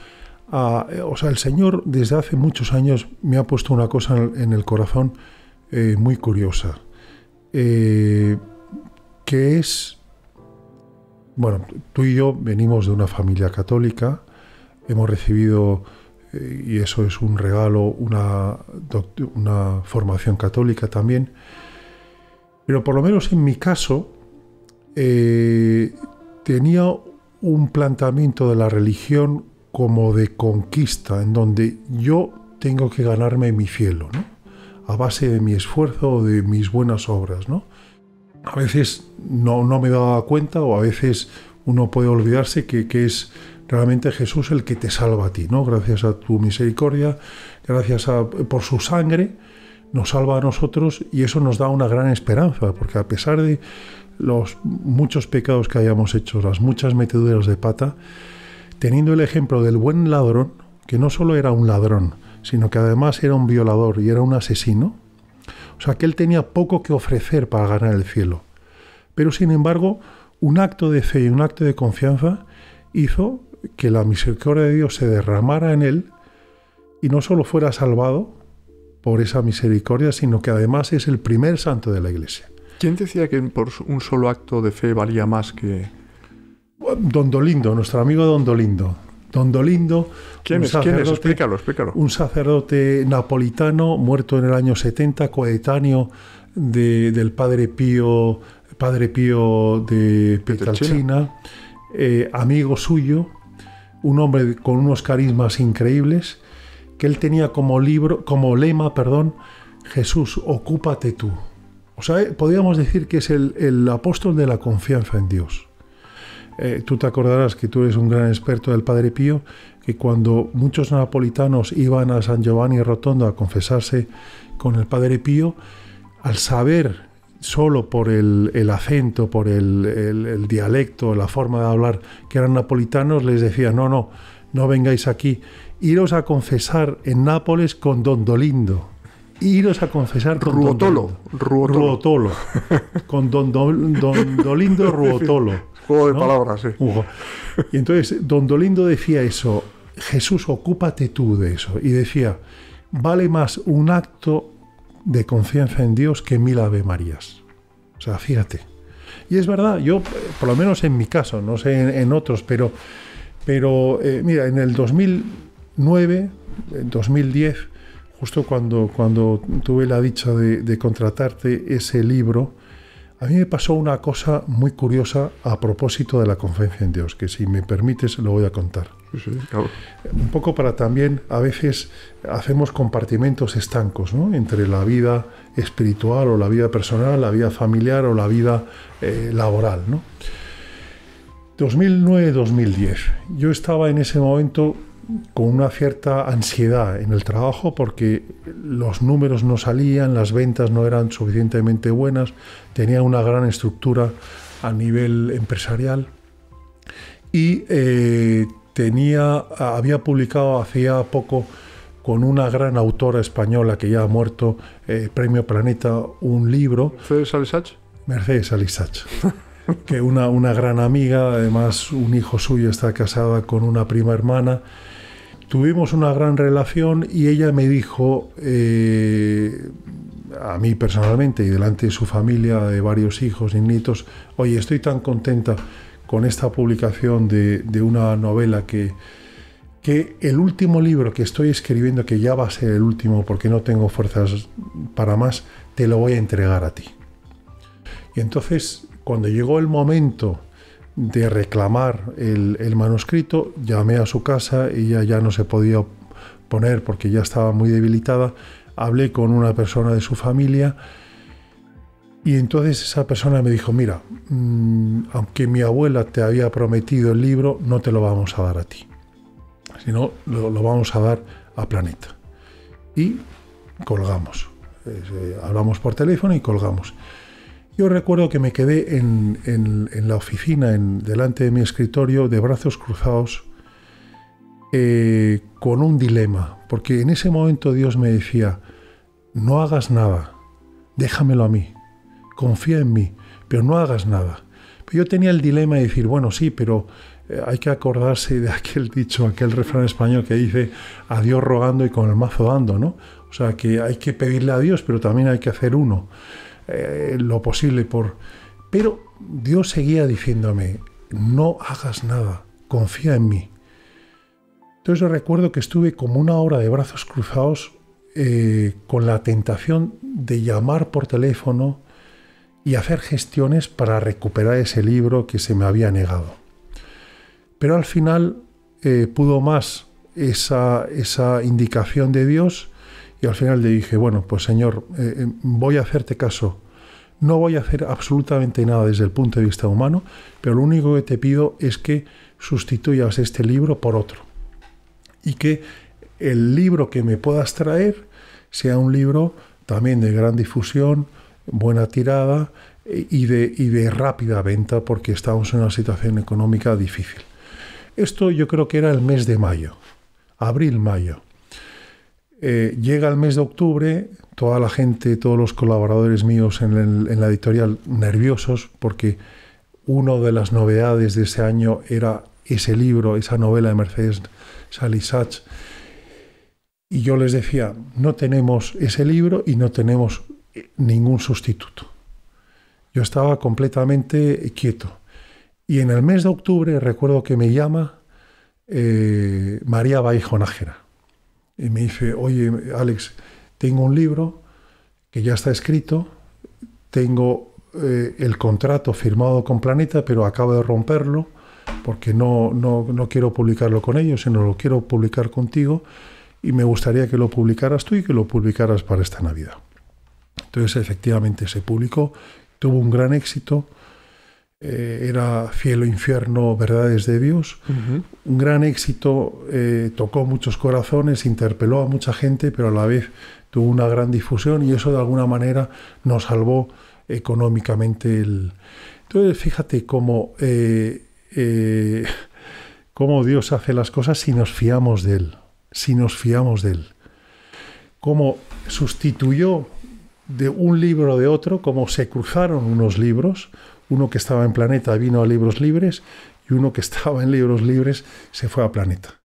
o sea, el Señor desde hace muchos años me ha puesto una cosa en el corazón eh, muy curiosa, eh, que es, bueno, tú y yo venimos de una familia católica, hemos recibido, eh, y eso es un regalo, una, una formación católica también, pero por lo menos en mi caso tenía un planteamiento de la religión como de conquista, en donde yo tengo que ganarme mi cielo, ¿no? a base de mi esfuerzo o de mis buenas obras. ¿no? A veces no, no me daba cuenta o a veces uno puede olvidarse que, es realmente Jesús el que te salva a ti, ¿no? gracias a tu misericordia, gracias por su sangre, nos salva a nosotros y eso nos da una gran esperanza, porque a pesar de los muchos pecados que hayamos hecho, las muchas meteduras de pata, teniendo el ejemplo del buen ladrón, que no solo era un ladrón, sino que además era un violador y era un asesino, o sea que él tenía poco que ofrecer para ganar el cielo. Pero sin embargo, un acto de fe y un acto de confianza hizo que la misericordia de Dios se derramara en él y no solo fuera salvado por esa misericordia, sino que además es el primer santo de la iglesia. ¿Quién decía que por un solo acto de fe valía más que Don Dolindo, nuestro amigo Don Dolindo. Don Dolindo. ¿Quién es? Explícalo, explícalo. Un sacerdote napolitano muerto en el año 70, coetáneo del padre Pío, padre Pío de Pietrelcina, eh, amigo suyo, un hombre con unos carismas increíbles, que él tenía como libro, como lema, perdón, Jesús, ocúpate tú. O sea, eh, podríamos decir que es el apóstol de la confianza en Dios. Eh, tú te acordarás que tú eres un gran experto del Padre Pío, que cuando muchos napolitanos iban a San Giovanni Rotondo a confesarse con el Padre Pío, al saber solo por el, acento, por el, dialecto, la forma de hablar, que eran napolitanos, les decía, no, no, no vengáis aquí, iros a confesar en Nápoles con Don Dolindo. Iros a confesar con Ruotolo. Don Dolindo. Ruotolo. Con Don Dolindo Ruotolo. Juego de palabras, sí. Y entonces, don Dolindo decía eso, Jesús, ocúpate tú de eso. Y decía, vale más un acto de confianza en Dios que mil Ave Marías. O sea, fíjate. Y es verdad, yo, por lo menos en mi caso, no sé en, otros, pero, pero eh, mira, en el 2009, en 2010, justo cuando, cuando tuve la dicha de, de contratarte ese libro, a mí me pasó una cosa muy curiosa a propósito de la Conferencia en Dios, que si me permites lo voy a contar. Un poco para también, a veces hacemos compartimentos estancos entre la vida espiritual o la vida personal, la vida familiar o la vida eh, laboral. 2009 2009-2010. Yo estaba en ese momento con una cierta ansiedad en el trabajo porque los números no salían, las ventas no eran suficientemente buenas, tenía una gran estructura a nivel empresarial y eh, tenía, había publicado hacía poco con una gran autora española que ya ha muerto, eh, Premio Planeta, un libro. Mercedes Alisach. Mercedes Alisach. que una, una gran amiga, además un hijo suyo está casada con una prima hermana Tuvimos una gran relación y ella me dijo, eh, a mí personalmente y delante de su familia, de varios hijos y nietos, oye, estoy tan contenta con esta publicación de, de una novela que, que el último libro que estoy escribiendo, que ya va a ser el último porque no tengo fuerzas para más, te lo voy a entregar a ti. Y entonces, cuando llegó el momento de reclamar el, manuscrito, llamé a su casa, y ya no se podía poner porque ya estaba muy debilitada, hablé con una persona de su familia y entonces esa persona me dijo, mira, mm, aunque mi abuela te había prometido el libro, no te lo vamos a dar a ti, sino lo, lo vamos a dar a Planeta. Y colgamos, eh, hablamos por teléfono y colgamos. Yo recuerdo que me quedé en, la oficina, en, delante de mi escritorio, de brazos cruzados, eh, con un dilema, porque en ese momento Dios me decía, no hagas nada, déjamelo a mí, confía en mí, pero no hagas nada. Pero yo tenía el dilema de decir, bueno, sí, pero eh, hay que acordarse de aquel dicho, aquel refrán español que dice a Dios rogando y con el mazo dando, ¿no? O sea, que hay que pedirle a Dios, pero también hay que hacer uno. Eh, lo posible por... Pero Dios seguía diciéndome, no hagas nada, confía en mí. Entonces recuerdo que estuve como una hora de brazos cruzados eh, con la tentación de llamar por teléfono y hacer gestiones para recuperar ese libro que se me había negado. Pero al final eh, pudo más esa, esa indicación de Dios y al final le dije, bueno, pues Señor, eh, eh, voy a hacerte caso. No voy a hacer absolutamente nada desde el punto de vista humano, pero lo único que te pido es que sustituyas este libro por otro. Y que el libro que me puedas traer sea un libro también de gran difusión, buena tirada eh, y de, y de rápida venta, porque estamos en una situación económica difícil. Esto yo creo que era el mes de mayo, abril-mayo. Eh, llega el mes de octubre, toda la gente, todos los colaboradores míos en, la editorial nerviosos porque una de las novedades de ese año era ese libro, esa novela de Mercedes Salisach. Y yo les decía, no tenemos ese libro y no tenemos eh, ningún sustituto. Yo estaba completamente quieto. Y en el mes de octubre recuerdo que me llama eh, María Baijonajera y me dice, oye, Alex, tengo un libro que ya está escrito, tengo eh, el contrato firmado con Planeta, pero acabo de romperlo porque no, no quiero publicarlo con ellos, sino lo quiero publicar contigo y me gustaría que lo publicaras tú y que lo publicaras para esta Navidad. Entonces efectivamente se publicó, tuvo un gran éxito eh, era Cielo, Infierno, Verdades de Dios. Un gran éxito, eh, tocó muchos corazones, interpeló a mucha gente, pero a la vez tuvo una gran difusión y eso de alguna manera nos salvó económicamente el... Entonces, fíjate cómo, eh, Dios hace las cosas si nos fiamos de Él, si nos fiamos de Él. Cómo sustituyó de un libro de otro, como se cruzaron unos libros, uno que estaba en Planeta vino a Libros Libres y uno que estaba en Libros Libres se fue a Planeta.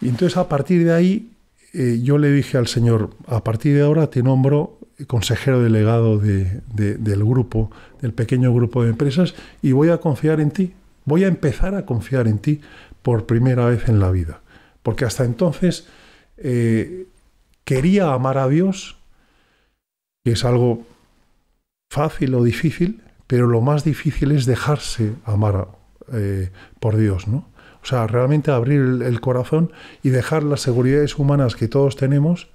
Y entonces a partir de ahí eh, yo le dije al señor, a partir de ahora te nombro consejero delegado del grupo, del pequeño grupo de empresas, y voy a confiar en ti, voy a empezar a confiar en ti por primera vez en la vida. Porque hasta entonces eh, quería amar a Dios, que es algo fácil o difícil, pero lo más difícil es dejarse amar eh, por Dios, ¿no? O sea, realmente abrir el, corazón y dejar las seguridades humanas que todos tenemos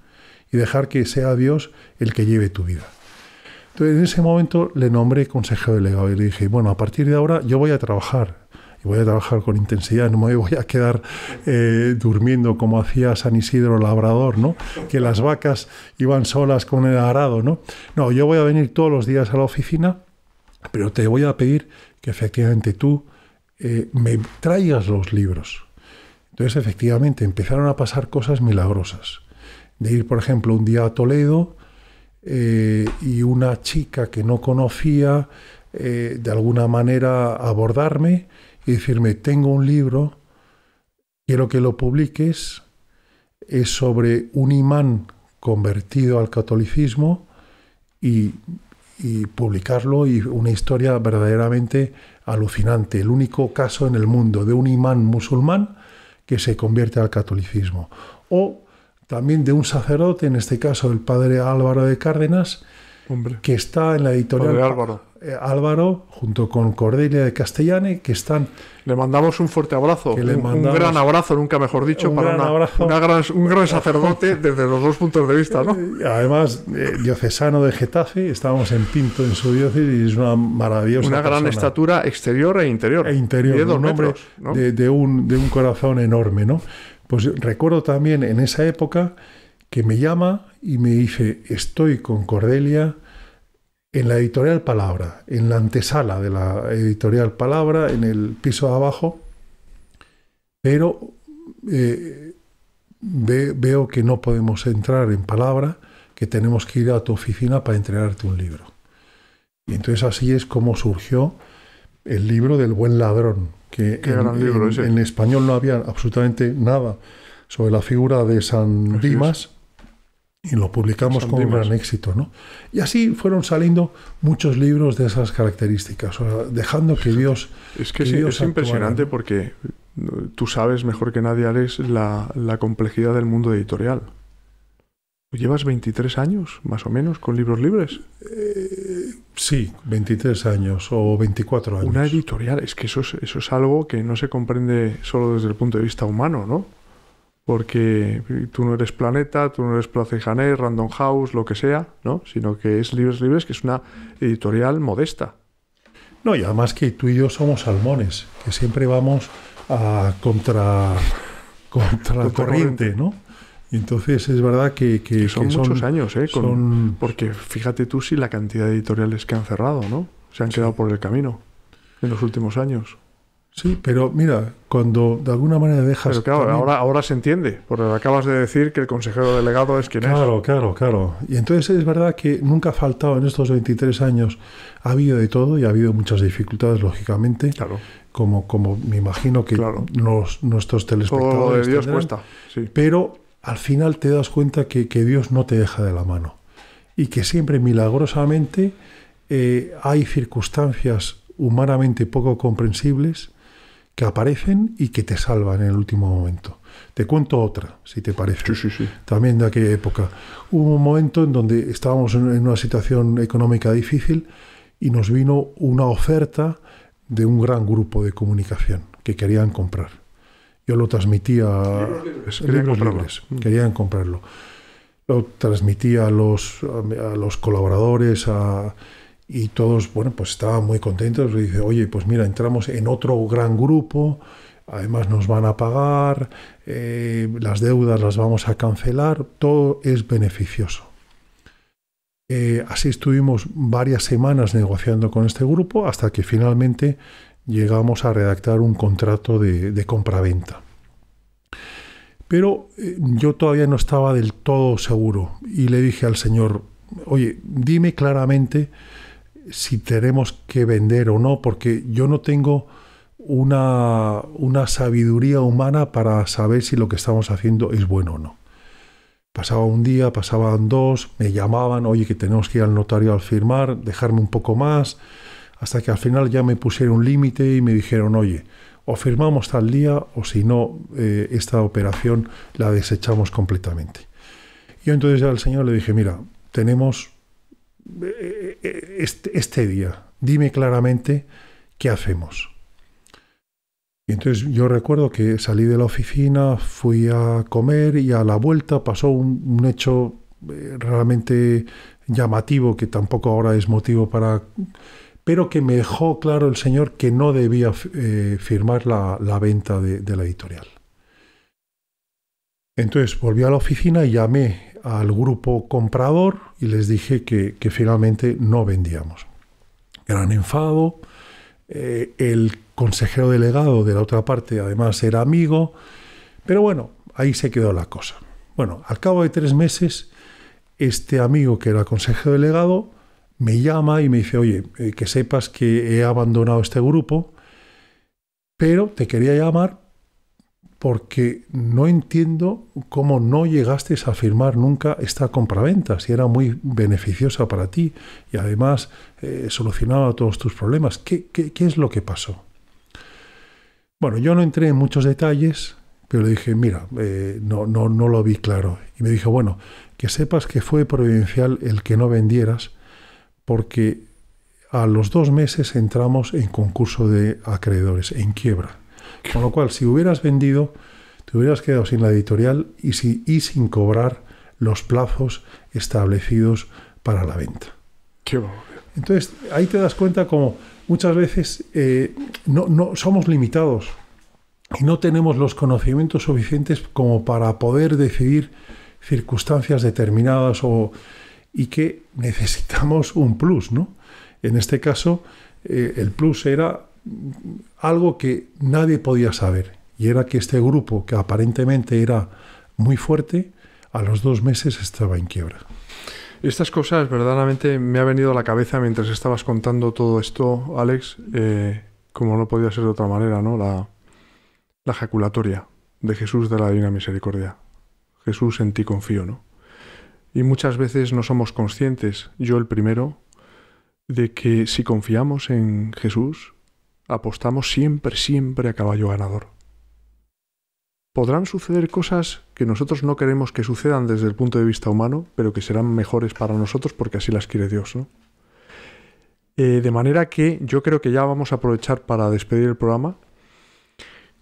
y dejar que sea Dios el que lleve tu vida. Entonces, en ese momento le nombré consejero delegado y le dije, bueno, a partir de ahora yo voy a trabajar. Y voy a trabajar con intensidad, no me voy a quedar eh, durmiendo como hacía San Isidro Labrador, ¿no? Que las vacas iban solas con el arado, ¿no? No, yo voy a venir todos los días a la oficina pero te voy a pedir que efectivamente tú eh, me traigas los libros. Entonces, efectivamente, empezaron a pasar cosas milagrosas. De ir, por ejemplo, un día a Toledo eh, y una chica que no conocía, eh, de alguna manera, abordarme y decirme, tengo un libro, quiero que lo publiques, es sobre un imán convertido al catolicismo y y publicarlo y una historia verdaderamente alucinante, el único caso en el mundo de un imán musulmán que se convierte al catolicismo. O también de un sacerdote, en este caso el padre Álvaro de Cárdenas, que está en la editorial eh, Álvaro, junto con Cordelia de Castellane que están... Le mandamos un fuerte abrazo, un, gran abrazo, nunca mejor dicho, un para gran un gran sacerdote desde los dos puntos de vista. ¿no? Además, eh, diocesano de Getafe, estábamos en Pinto en su diócesis y es una maravillosa Una gran estatura exterior e interior. E interior, de, un, de un corazón enorme. ¿no? Pues recuerdo también en esa época que me llama y me dice, estoy con Cordelia en la editorial Palabra, en la antesala de la editorial Palabra, en el piso de abajo, pero eh, veo que no podemos entrar en Palabra, que tenemos que ir a tu oficina para entregarte un libro. Y entonces así es como surgió el libro del buen ladrón, que en, español no había absolutamente nada sobre la figura de San Dimas y lo publicamos con gran éxito. ¿no? Y así fueron saliendo muchos libros de esas características, dejando que Dios... Es que, es impresionante porque tú sabes mejor que nadie, Alex, la, complejidad del mundo editorial. ¿Llevas 23 años, más o menos, con libros libres? Eh, sí, 23 años o 24 años. Una editorial, es que eso eso es algo que no se comprende solo desde el punto de vista humano, ¿no? porque tú no eres Planeta, tú no eres Place Janet, Random House, lo que sea, ¿no? sino que es Libres Libres, que es una editorial modesta. No, y además que tú y yo somos salmones, que siempre vamos a contra, contra, corriente, ¿no? Y entonces es verdad que, que, son, muchos años, ¿eh? Porque fíjate tú si la cantidad de editoriales que han cerrado, ¿no? Se han quedado por el camino en los últimos años. Sí, pero mira, cuando de alguna manera dejas. Pero claro, ahora, ahora se entiende, porque acabas de decir que el consejero delegado es quien es. Claro, claro, claro. Y entonces es verdad que nunca ha faltado en estos 23 años. Ha habido de todo y ha habido muchas dificultades, lógicamente. Claro. Como, como me imagino que los nuestros telespectadores. Todo oh, de Dios cuesta. Pero al final te das cuenta que, Dios no te deja de la mano. Y que siempre milagrosamente eh, hay circunstancias humanamente poco comprensibles que aparecen y que te salvan en el último momento. Te cuento otra, si te parece. Sí, sí, sí. También de aquella época. Hubo un momento en donde estábamos en una situación económica difícil y nos vino una oferta de un gran grupo de comunicación que querían comprar. Yo lo transmitía a libros, libros mm. Mm. querían comprarlo. Lo transmitía a los, a los colaboradores, a, y todos, bueno, pues estaban muy contentos. Y dice, oye, pues mira, entramos en otro gran grupo, además nos van a pagar, eh, las deudas las vamos a cancelar, todo es beneficioso. Eh, así estuvimos varias semanas negociando con este grupo hasta que finalmente llegamos a redactar un contrato de, de compraventa. Pero eh, yo todavía no estaba del todo seguro y le dije al señor, oye, dime claramente si tenemos que vender o no, porque yo no tengo una, una sabiduría humana para saber si lo que estamos haciendo es bueno o no. Pasaba un día, pasaban dos, me llamaban, oye, que tenemos que ir al notario al firmar, dejarme un poco más, hasta que al final ya me pusieron un límite y me dijeron, oye, o firmamos tal día o si no, eh, esta operación la desechamos completamente. Yo entonces al Señor le dije, mira, tenemos eh, este, este, día, dime claramente qué hacemos. Y entonces yo recuerdo que salí de la oficina, fui a comer y a la vuelta pasó un, hecho eh, realmente llamativo que tampoco ahora es motivo para... pero que me dejó claro el señor que no debía eh, firmar la, venta de la editorial. Entonces volví a la oficina y llamé al grupo comprador y les dije que, finalmente no vendíamos. Gran enfado. Eh, el consejero delegado de la otra parte además era amigo. Pero bueno, ahí se quedó la cosa. Bueno, al cabo de tres meses, este amigo que era consejero delegado me llama y me dice, oye, eh, que sepas que he abandonado este grupo, pero te quería llamar porque no entiendo cómo no llegaste a firmar nunca esta compraventa, si era muy beneficiosa para ti y además eh, solucionaba todos tus problemas. ¿Qué, es lo que pasó? Bueno, yo no entré en muchos detalles, pero le dije, mira, eh, no, no, no lo vi claro. Y me dijo, bueno, que sepas que fue providencial el que no vendieras, porque a los dos meses entramos en concurso de acreedores, en quiebra. Con lo cual, si hubieras vendido, te hubieras quedado sin la editorial y, sin cobrar los plazos establecidos para la venta. Qué Entonces, ahí te das cuenta como muchas veces eh, no, somos limitados y no tenemos los conocimientos suficientes como para poder decidir circunstancias determinadas o, y que necesitamos un plus, ¿no? En este caso, eh, el plus era algo que nadie podía saber, y era que este grupo, que aparentemente era muy fuerte, a los dos meses estaba en quiebra. Estas cosas verdaderamente me ha venido a la cabeza mientras estabas contando todo esto, Alex, eh, como no podía ser de otra manera, ¿no? La, la jaculatoria de Jesús de la Divina Misericordia. Jesús, en ti confío, ¿no? Y muchas veces no somos conscientes, yo el primero, de que si confiamos en Jesús, apostamos siempre, siempre a caballo ganador. Podrán suceder cosas que nosotros no queremos que sucedan desde el punto de vista humano, pero que serán mejores para nosotros porque así las quiere Dios, ¿no? Eh, de manera que yo creo que ya vamos a aprovechar para despedir el programa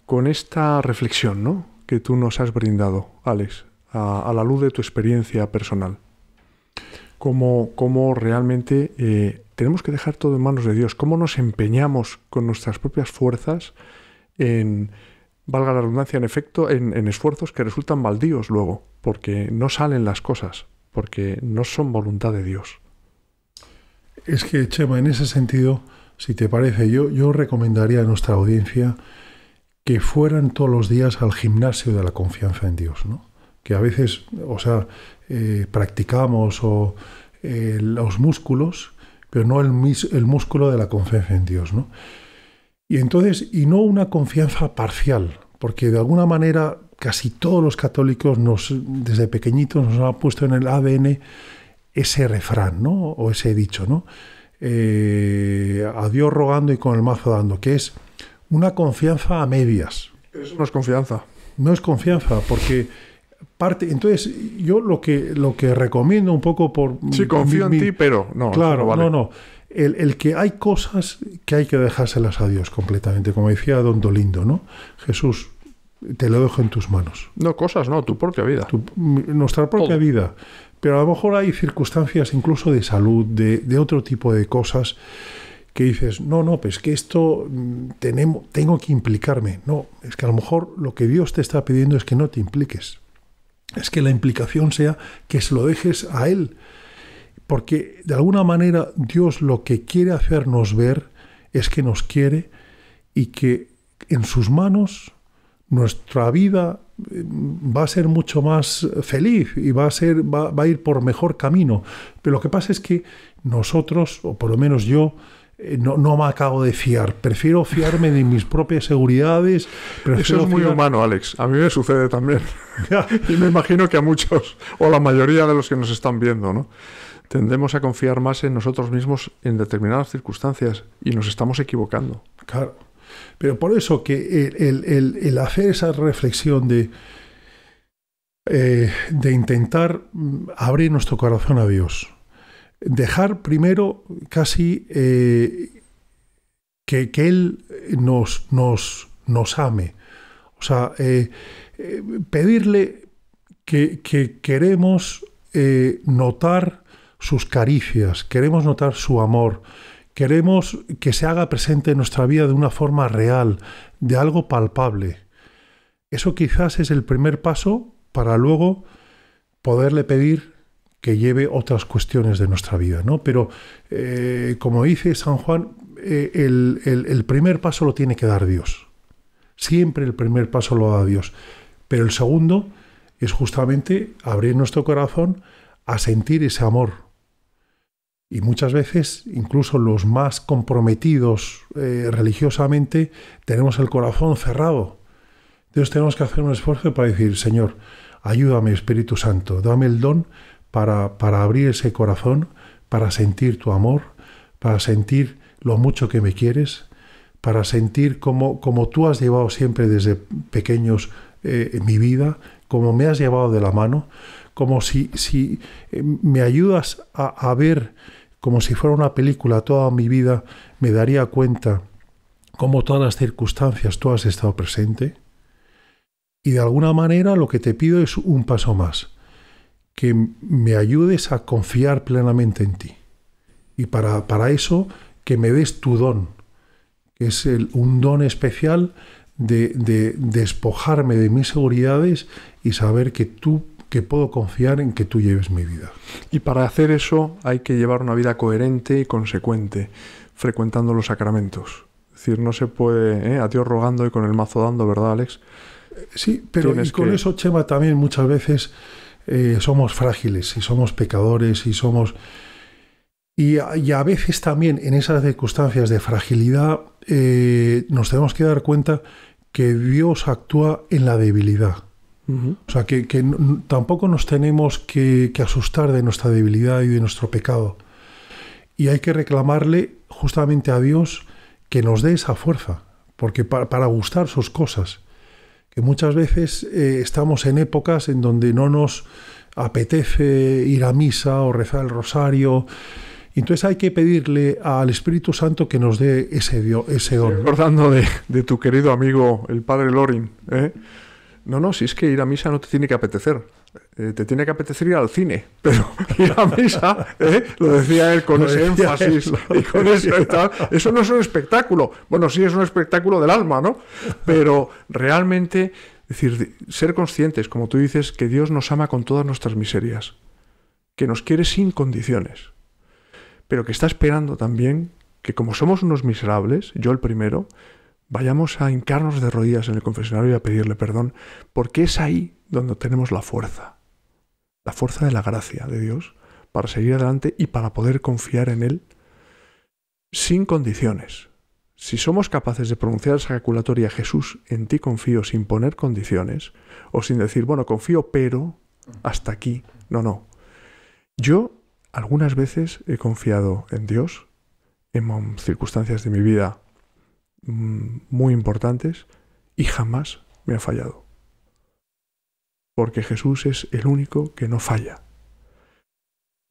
con esta reflexión, ¿no? Que tú nos has brindado, Alex, a, la luz de tu experiencia personal. Cómo, realmente eh, tenemos que dejar todo en manos de Dios. ¿Cómo nos empeñamos con nuestras propias fuerzas en, valga la redundancia, en efecto, en, esfuerzos que resultan baldíos luego, porque no salen las cosas, porque no son voluntad de Dios? Es que, Chema, en ese sentido, si te parece, yo, yo recomendaría a nuestra audiencia que fueran todos los días al gimnasio de la confianza en Dios, ¿no? Que a veces, o sea, eh, practicamos o, eh, los músculos pero no el, músculo de la confianza en Dios. ¿no? Y entonces, y no una confianza parcial, porque de alguna manera casi todos los católicos nos, desde pequeñitos nos han puesto en el ADN ese refrán, ¿no? O ese dicho, ¿no? Eh, a Dios rogando y con el mazo dando, que es una confianza a medias. Eso no es confianza. No es confianza, porque parte. Entonces, yo lo que, lo que recomiendo un poco por. Sí, confío en ti, pero no. Claro, no, no, El, que hay cosas que hay que dejárselas a Dios completamente, como decía Don Dolindo, ¿no? Jesús, te lo dejo en tus manos. No, cosas, no, tu propia vida. nuestra propia vida. Pero a lo mejor hay circunstancias incluso de salud, de, otro tipo de cosas, que dices, no, no, pues que esto mm, tenemos, tengo que implicarme. No, es que a lo mejor lo que Dios te está pidiendo es que no te impliques es que la implicación sea que se lo dejes a Él. Porque de alguna manera Dios lo que quiere hacernos ver es que nos quiere y que en sus manos nuestra vida mm, va a ser mucho más feliz y va a, ser, va a ir por mejor camino. Pero lo que pasa es que nosotros, o por lo menos yo, eh, no, no me acabo de fiar. Prefiero fiarme de mis propias seguridades. Eso es muy humano, Alex. A mí me sucede también. y me imagino que a muchos, o la mayoría de los que nos están viendo, ¿no? Tendemos a confiar más en nosotros mismos en determinadas circunstancias y nos estamos equivocando. Claro. Pero por eso que el, hacer esa reflexión de, eh, de intentar mm, abrir nuestro corazón a Dios dejar primero casi eh, que, Él nos, nos, nos, ame. O sea, eh, eh, pedirle que, que queremos notar sus caricias, queremos notar su amor, queremos que se haga presente en nuestra vida de una forma real, de algo palpable. Eso quizás es el primer paso para luego poderle pedir que lleve otras cuestiones de nuestra vida. ¿no? Pero, eh, como dice San Juan, eh, el, primer paso lo tiene que dar Dios. Siempre el primer paso lo da Dios. Pero el segundo es justamente abrir nuestro corazón a sentir ese amor. Y muchas veces, incluso los más comprometidos eh, religiosamente, tenemos el corazón cerrado. Entonces tenemos que hacer un esfuerzo para decir, Señor, ayúdame Espíritu Santo, dame el don para, para abrir ese corazón, para sentir tu amor, para sentir lo mucho que me quieres, para sentir cómo, como tú has llevado siempre desde pequeños eh, mi vida, como me has llevado de la mano, como si, si eh, me ayudas a, a ver como si fuera una película toda mi vida, me daría cuenta como todas las circunstancias tú has estado presente. Y de alguna manera lo que te pido es un paso más que me ayudes a confiar plenamente en ti. Y para, eso, que me des tu don, que es el, un don especial de, despojarme de mis seguridades y saber que tú que puedo confiar en que tú lleves mi vida. Y para hacer eso hay que llevar una vida coherente y consecuente, frecuentando los sacramentos. Es decir, no se puede, ¿eh? a Dios rogando y con el mazo dando, ¿verdad, Alex? Sí, pero con eso, Chema, también muchas veces eh, somos frágiles y somos pecadores y somos... Y a, veces también en esas circunstancias de fragilidad eh, nos tenemos que dar cuenta que Dios actúa en la debilidad. O sea, que, tampoco nos tenemos que, asustar de nuestra debilidad y de nuestro pecado. Y hay que reclamarle justamente a Dios que nos dé esa fuerza, porque para gustar sus cosas muchas veces eh, estamos en épocas en donde no nos apetece ir a misa o rezar el rosario. Entonces hay que pedirle al Espíritu Santo que nos dé ese, ese don. Recordando de, de, tu querido amigo, el padre Lorin, ¿eh? No, no, si es que ir a misa no te tiene que apetecer. Eh, te tiene que apetecer ir al cine, pero ir a misa, ¿eh? lo decía él con ese énfasis y con ese, eso no es un espectáculo. Bueno, sí es un espectáculo del alma, ¿no? Pero realmente, decir, ser conscientes, como tú dices, que Dios nos ama con todas nuestras miserias, que nos quiere sin condiciones, pero que está esperando también que como somos unos miserables, yo el primero, Vayamos a hincarnos de rodillas en el confesionario y a pedirle perdón, porque es ahí donde tenemos la fuerza, la fuerza de la gracia de Dios para seguir adelante y para poder confiar en Él sin condiciones. Si somos capaces de pronunciar esa calculatoria, Jesús, en ti confío sin poner condiciones, o sin decir, bueno, confío, pero hasta aquí. No, no. Yo algunas veces he confiado en Dios, en circunstancias de mi vida Mm, muy importantes y jamás me ha fallado. Porque Jesús es el único que no falla.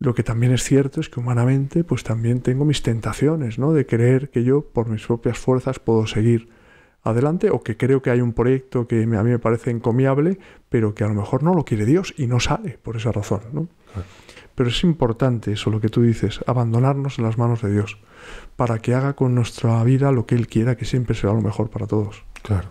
Lo que también es cierto es que humanamente pues también tengo mis tentaciones, ¿no? De creer que yo por mis propias fuerzas puedo seguir adelante o que creo que hay un proyecto que a mí me parece encomiable, pero que a lo mejor no lo quiere Dios y no sale por esa razón, ¿no? Pero es importante eso, lo que tú dices, abandonarnos en las manos de Dios para que haga con nuestra vida lo que Él quiera, que siempre sea lo mejor para todos. Claro.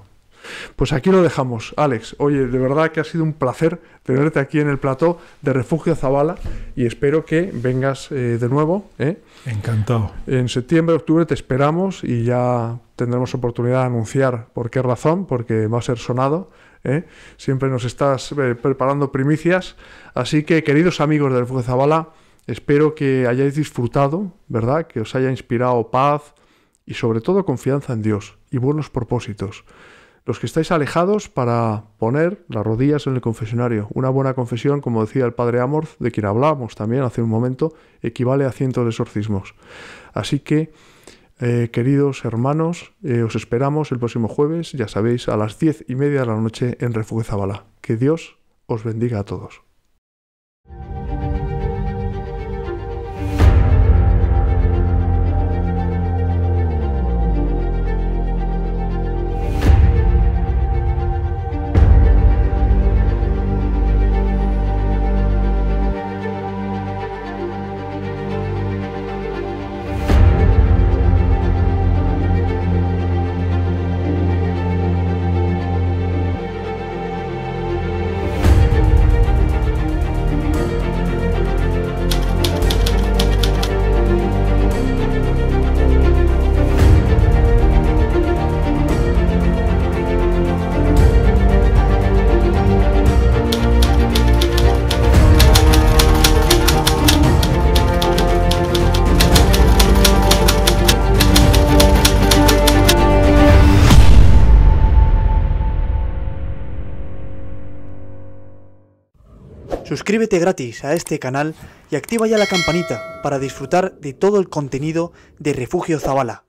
Pues aquí lo dejamos, Alex. Oye, de verdad que ha sido un placer tenerte aquí en el plató de Refugio Zabala y espero que vengas eh, de nuevo. ¿eh? Encantado. En septiembre, octubre te esperamos y ya tendremos oportunidad de anunciar por qué razón, porque va a ser sonado. ¿eh? Siempre nos estás preparando primicias. Así que, queridos amigos de Refugio Zabala, Espero que hayáis disfrutado, ¿verdad? Que os haya inspirado paz y sobre todo confianza en Dios y buenos propósitos. Los que estáis alejados para poner las rodillas en el confesionario. Una buena confesión, como decía el padre Amorth, de quien hablábamos también hace un momento, equivale a cientos de exorcismos. Así que, eh, queridos hermanos, eh, os esperamos el próximo jueves, ya sabéis, a las diez y media de la noche en Refugio Zabala. Que Dios os bendiga a todos. Suscríbete gratis a este canal y activa ya la campanita para disfrutar de todo el contenido de Refugio Zabala.